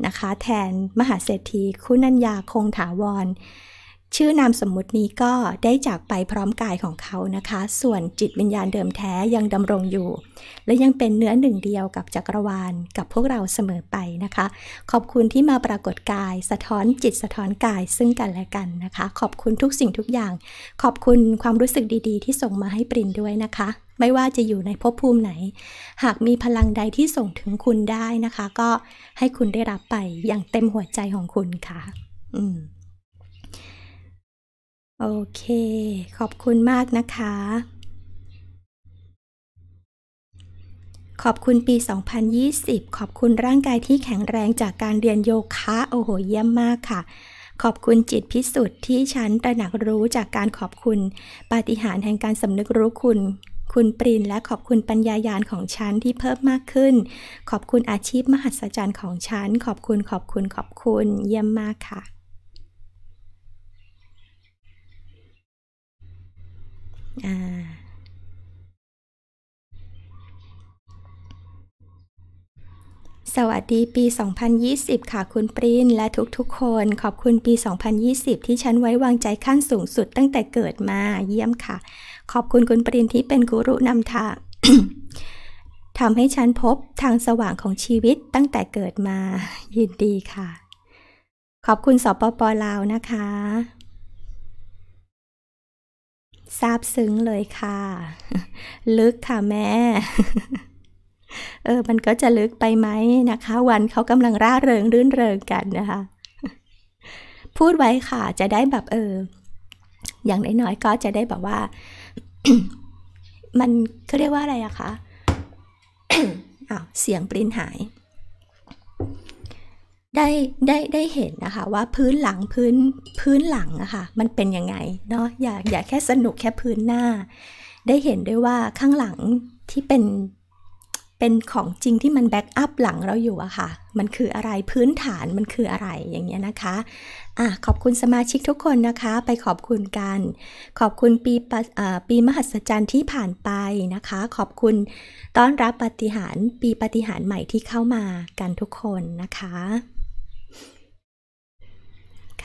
นะคะแทนมหาเศรษฐีคุณัญญาคงถาวรชื่อนามสมมุตินี้ก็ได้จากไปพร้อมกายของเขานะคะ ส่วนจิตวิญญาณเดิมแท้ยังดำรงอยู่ และยังเป็นเนื้อหนึ่งเดียวกับจักรวาล กับพวกเราเสมอไปนะคะ ขอบคุณที่มาปรากฏกายสะท้อนจิตสะท้อนกายซึ่งกันและกันนะคะ ขอบคุณทุกสิ่งทุกอย่าง ขอบคุณความรู้สึกดีๆ ที่ส่งมาให้ปรินด้วยนะคะ ไม่ว่าจะอยู่ในภพภูมิไหน หากมีพลังใดที่ส่งถึงคุณได้นะคะ ก็ให้คุณได้รับไปอย่างเต็มหัวใจของคุณค่ะ อืมโอเค ขอบคุณมากนะคะ ขอบคุณปี 2020 ขอบคุณร่างกายที่แข็งแรงจากการเรียนโยคะ โอ้โห เยี่ยมมากค่ะ ขอบคุณจิตพิสุทธิ์ที่ฉันตระหนักรู้จากการขอบคุณ ปาฏิหาริย์แห่งการสำนึกรู้คุณ คุณปรินและขอบคุณปัญญายาณของฉันที่เพิ่มมากขึ้น ขอบคุณอาชีพมหัศจรรย์ของฉันขอบคุณ ขอบคุณ ขอบคุณ เยี่ยมมากค่ะสวัสดีปี 2020 ค่ะคุณปรินและทุกๆ คน ขอบคุณปี 2020 ที่ฉันไว้วางใจขั้นสูงสุดตั้งแต่เกิดมาเยี่ยมค่ะ ขอบคุณคุณปรินที่เป็นกูรุนำทางทำให้ฉันพบทางสว่างของชีวิตตั้งแต่เกิดมา ยินดีค่ะ ขอบคุณสปปลาวนะคะซาบซึ้งเลยค่ะ ลึกค่ะแม่ เออ มันก็จะลึกไปไหมนะคะ วันเขากำลังร่าเริงรื่นเริงกันนะคะ พูดไว้ค่ะ จะได้แบบ เออ อย่างน้อยๆก็จะได้แบบว่ามันเขาเรียกว่าอะไรอะคะอ้าวเสียงปริ้นหายได้ ได้ได้เห็นนะคะว่าพื้นหลังพื้นพื้นหลังอะคะ่ะมันเป็นยังไงเนาะอย่าอย่าแค่สนุกแค่พื้นหน้า ได้เห็นด้วยว่าข้างหลังที่เป็นเป็นของจริงที่มันแบ็กอัพหลังเราอยู่อะค่ะมันคืออะไรพื้นฐานมันคืออะไรอย่างเงี้ยนะคะอ่ะขอบคุณสมาชิกทุกคนนะคะ ไปขอบคุณกันขอบคุณปีปีมหัศจรรย์ที่ผ่านไปนะคะ ขอบคุณต้อนรับปฏิหารปีปฏิหารใหม่ที่เข้ามากันทุกคนนะคะ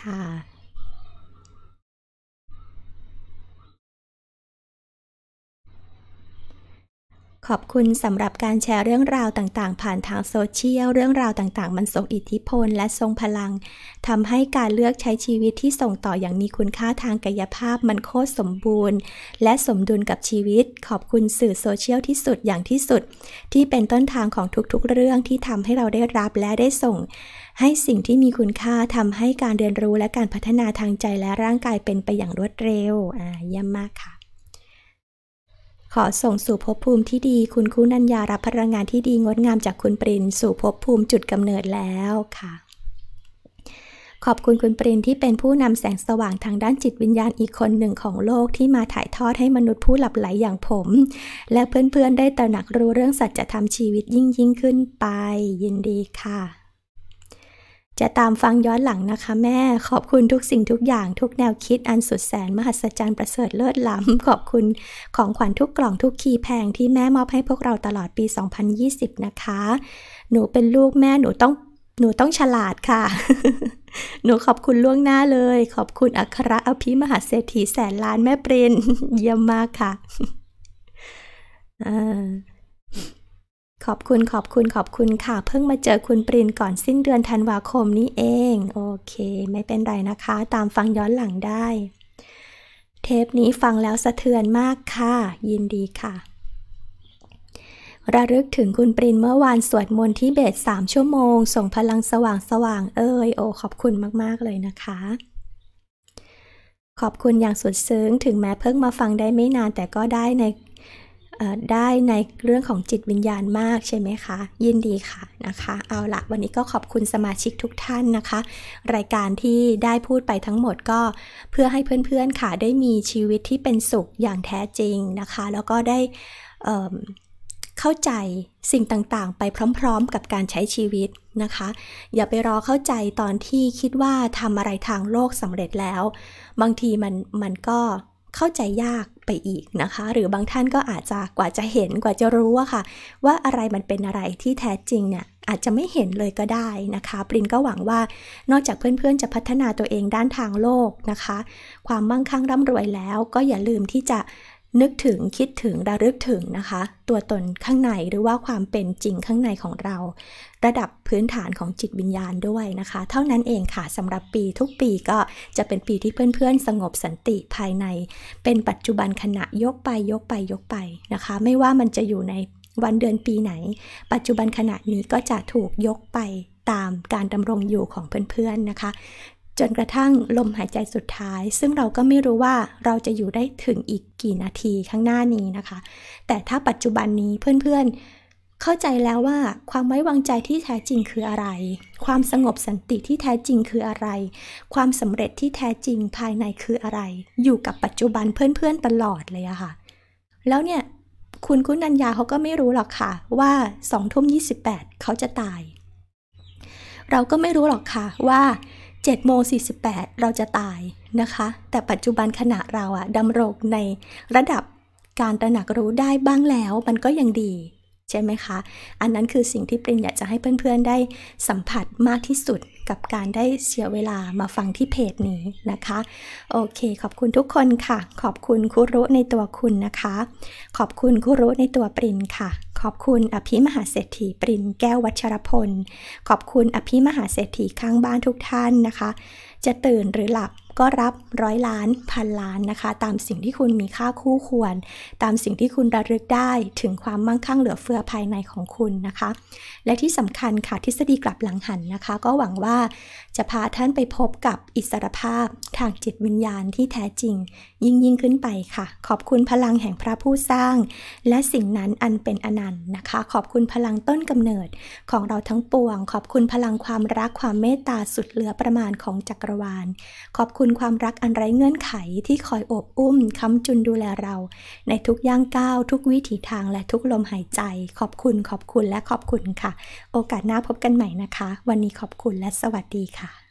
啊。ขอบคุณสำหรับการแชร์เรื่องราวต่างๆ ผ่านทางโซเชียล เรื่องราวต่างๆ มันทรงอิทธิพลและทรงพลังทำให้การเลือกใช้ชีวิตที่ส่งต่ออย่างมีคุณค่าทางกายภาพมันโคตรสมบูรณ์ และสมดุลกับชีวิต ขอบคุณสื่อโซเชียลที่สุดอย่างที่สุด ที่เป็นต้นทางของทุกๆเรื่องที่ทำให้เราได้รับและได้ส่ง ให้สิ่งที่มีคุณค่าทำให้การเรียนรู้และการพัฒนาทางใจและร่างกายเป็นไปอย่างรวดเร็ว อ่าเยี่ยมมากค่ะขอส่งสู่ภพภูมิที่ดีคุณคุณัญญารับพลังงานที่ดีงดงามจากคุณปรินสู่ภพภูมิจุดกำเนิดแล้วค่ะ ขอบคุณคุณปรินที่เป็นผู้นำแสงสว่างทางด้านจิตวิญญาณอีกคนหนึ่งของโลกที่มาถ่ายทอดให้มนุษย์ผู้หลับไหลอย่างผม และเพื่อนๆ ได้ตระหนักรู้เรื่องสัจธรรมชีวิตยิ่งยิ่งขึ้นไป ยินดีค่ะจะตามฟังย้อนหลังนะคะแม่ ขอบคุณทุกสิ่งทุกอย่างทุกแนวคิดอันสุดแสน มหัศจรรย์ประเสริฐเลิศล้ำ ขอบคุณของขวัญทุกกล่องทุกคีแพงที่แม่มอบให้พวกเราตลอดปี 2020 นะคะ หนูเป็นลูกแม่หนูต้องหนูต้องฉลาดค่ะ หนูขอบคุณล่วงหน้าเลย ขอบคุณอัครอภิมหาเศรษฐีแสนล้านแม่ปรินเยี่ยมมากค่ะอ่าขอบคุณขอบคุณขอบคุณค่ะ เพิ่งมาเจอคุณปรินก่อนสิ้นเดือนธันวาคมนี้เอง โอเคไม่เป็นไรนะคะตามฟังย้อนหลังได้ เทปนี้ฟังแล้วสะเทือนมากค่ะ ยินดีค่ะ ระลึกถึงคุณปรินเมื่อวานสวดมนต์ที่เบสสามชั่วโมง ส่งพลังสว่างสว่างเอ้ยโอขอบคุณมากๆ เลยนะคะ ขอบคุณอย่างสุดซึ้งถึงแม้เพิ่งมาฟังได้ไม่นานแต่ก็ได้ในได้ในเรื่องของจิตวิญญาณมากใช่ไหมคะ ยินดีค่ะนะคะเอาละวันนี้ก็ขอบคุณสมาชิกทุกท่านนะคะ รายการที่ได้พูดไปทั้งหมดก็เพื่อให้เพื่อนๆค่ะ ได้มีชีวิตที่เป็นสุขอย่างแท้จริงนะคะ แล้วก็ได้เข้าใจสิ่งต่างๆ ไปพร้อม ๆ กับการใช้ชีวิตนะคะ อย่าไปรอเข้าใจตอนที่คิดว่าทำอะไรทางโลกสำเร็จแล้ว บางทีมันมันก็เข้าใจยากไปอีกนะคะ หรือบางท่านก็อาจจะกว่าจะเห็นกว่าจะรู้อะค่ะ ว่าอะไรมันเป็นอะไรที่แท้จริงเนี่ยอาจจะไม่เห็นเลยก็ได้นะคะ ปรินก็หวังว่านอกจากเพื่อนๆจะพัฒนาตัวเองด้านทางโลกนะคะ ความมั่งคั่งร่ำรวยแล้วก็อย่าลืมที่จะนึกถึงคิดถึงระลึกถึงนะคะ ตัวตนข้างใน หรือว่าความเป็นจริงข้างในของเรา ระดับพื้นฐานของจิตวิญญาณด้วยนะคะ เท่านั้นเองค่ะสำหรับปีทุกปีก็จะเป็นปีที่เพื่อน ๆ สงบสันติภายใน เป็นปัจจุบันขณะยกไปยกไปยกไปนะคะ ไม่ว่ามันจะอยู่ในวันเดือนปีไหน ปัจจุบันขณะนี้ก็จะถูกยกไปตามการดำรงอยู่ของเพื่อนๆนะคะจนกระทั่งลมหายใจสุดท้าย ซึ่งเราก็ไม่รู้ว่าเราจะอยู่ได้ถึงอีกกี่นาทีข้างหน้านี้นะคะ แต่ถ้าปัจจุบันนี้เพื่อนๆ เข้าใจแล้วว่าความไว้วางใจที่แท้จริงคืออะไร ความสงบสันติที่แท้จริงคืออะไร ความสำเร็จที่แท้จริงภายในคืออะไร อยู่กับปัจจุบันเพื่อนๆ ตลอดเลยอะคะ่ะ แล้วเนี่ยคุณคุณัญญาเขาก็ไม่รู้หรอกค่ะว่าสองทุ่มปดเขาจะตาย เราก็ไม่รู้หรอกค่ะว่า7โมง48 เราจะตายนะคะ แต่ปัจจุบันขณะเราอะดำรงในระดับการตระหนักรู้ได้บ้างแล้วมันก็ยังดีใช่ไหมคะ อันนั้นคือสิ่งที่ปรินอยากจะให้เพื่อนๆ ได้สัมผัสมากที่สุดกับการได้เสียเวลามาฟังที่เพจนี้นะคะ โอเค ขอบคุณทุกคนค่ะ ขอบคุณคุรุในตัวคุณนะคะ ขอบคุณคุรุในตัวปรินค่ะ ขอบคุณอภิมหาเศรษฐีปรินแก้ววัชรพลขอบคุณอภิมหาเศรษฐีข้างบ้านทุกท่านนะคะ จะตื่นหรือหลับก็รับร้อยล้านพันล้านนะคะ ตามสิ่งที่คุณมีค่าคู่ควร ตามสิ่งที่คุณระลึกได้ถึงความมั่งคั่งเหลือเฟือภายในของคุณนะคะและที่สำคัญค่ะ ทฤษฎีกลับหลังหันนะคะ ก็หวังว่า จะพาท่านไปพบกับอิสรภาพทางจิตวิญญาณที่แท้จริง ยิ่งยิ่งขึ้นไปค่ะ ขอบคุณพลังแห่งพระผู้สร้าง และสิ่งนั้นอันเป็นอนันต์นะคะ ขอบคุณพลังต้นกำเนิดของเราทั้งปวง ขอบคุณพลังความรักความเมตตาสุดเหลือประมาณของจักรวาล ขอบคุณความรักอันไร้เงื่อนไขที่คอยอบอุ้มค้ำจุนดูแลเรา ในทุกย่างก้าว ทุกวิถีทางและทุกลมหายใจ ขอบคุณ ขอบคุณ และขอบคุณค่ะโอกาสหน้าพบกันใหม่นะคะ วันนี้ขอบคุณและสวัสดีค่ะ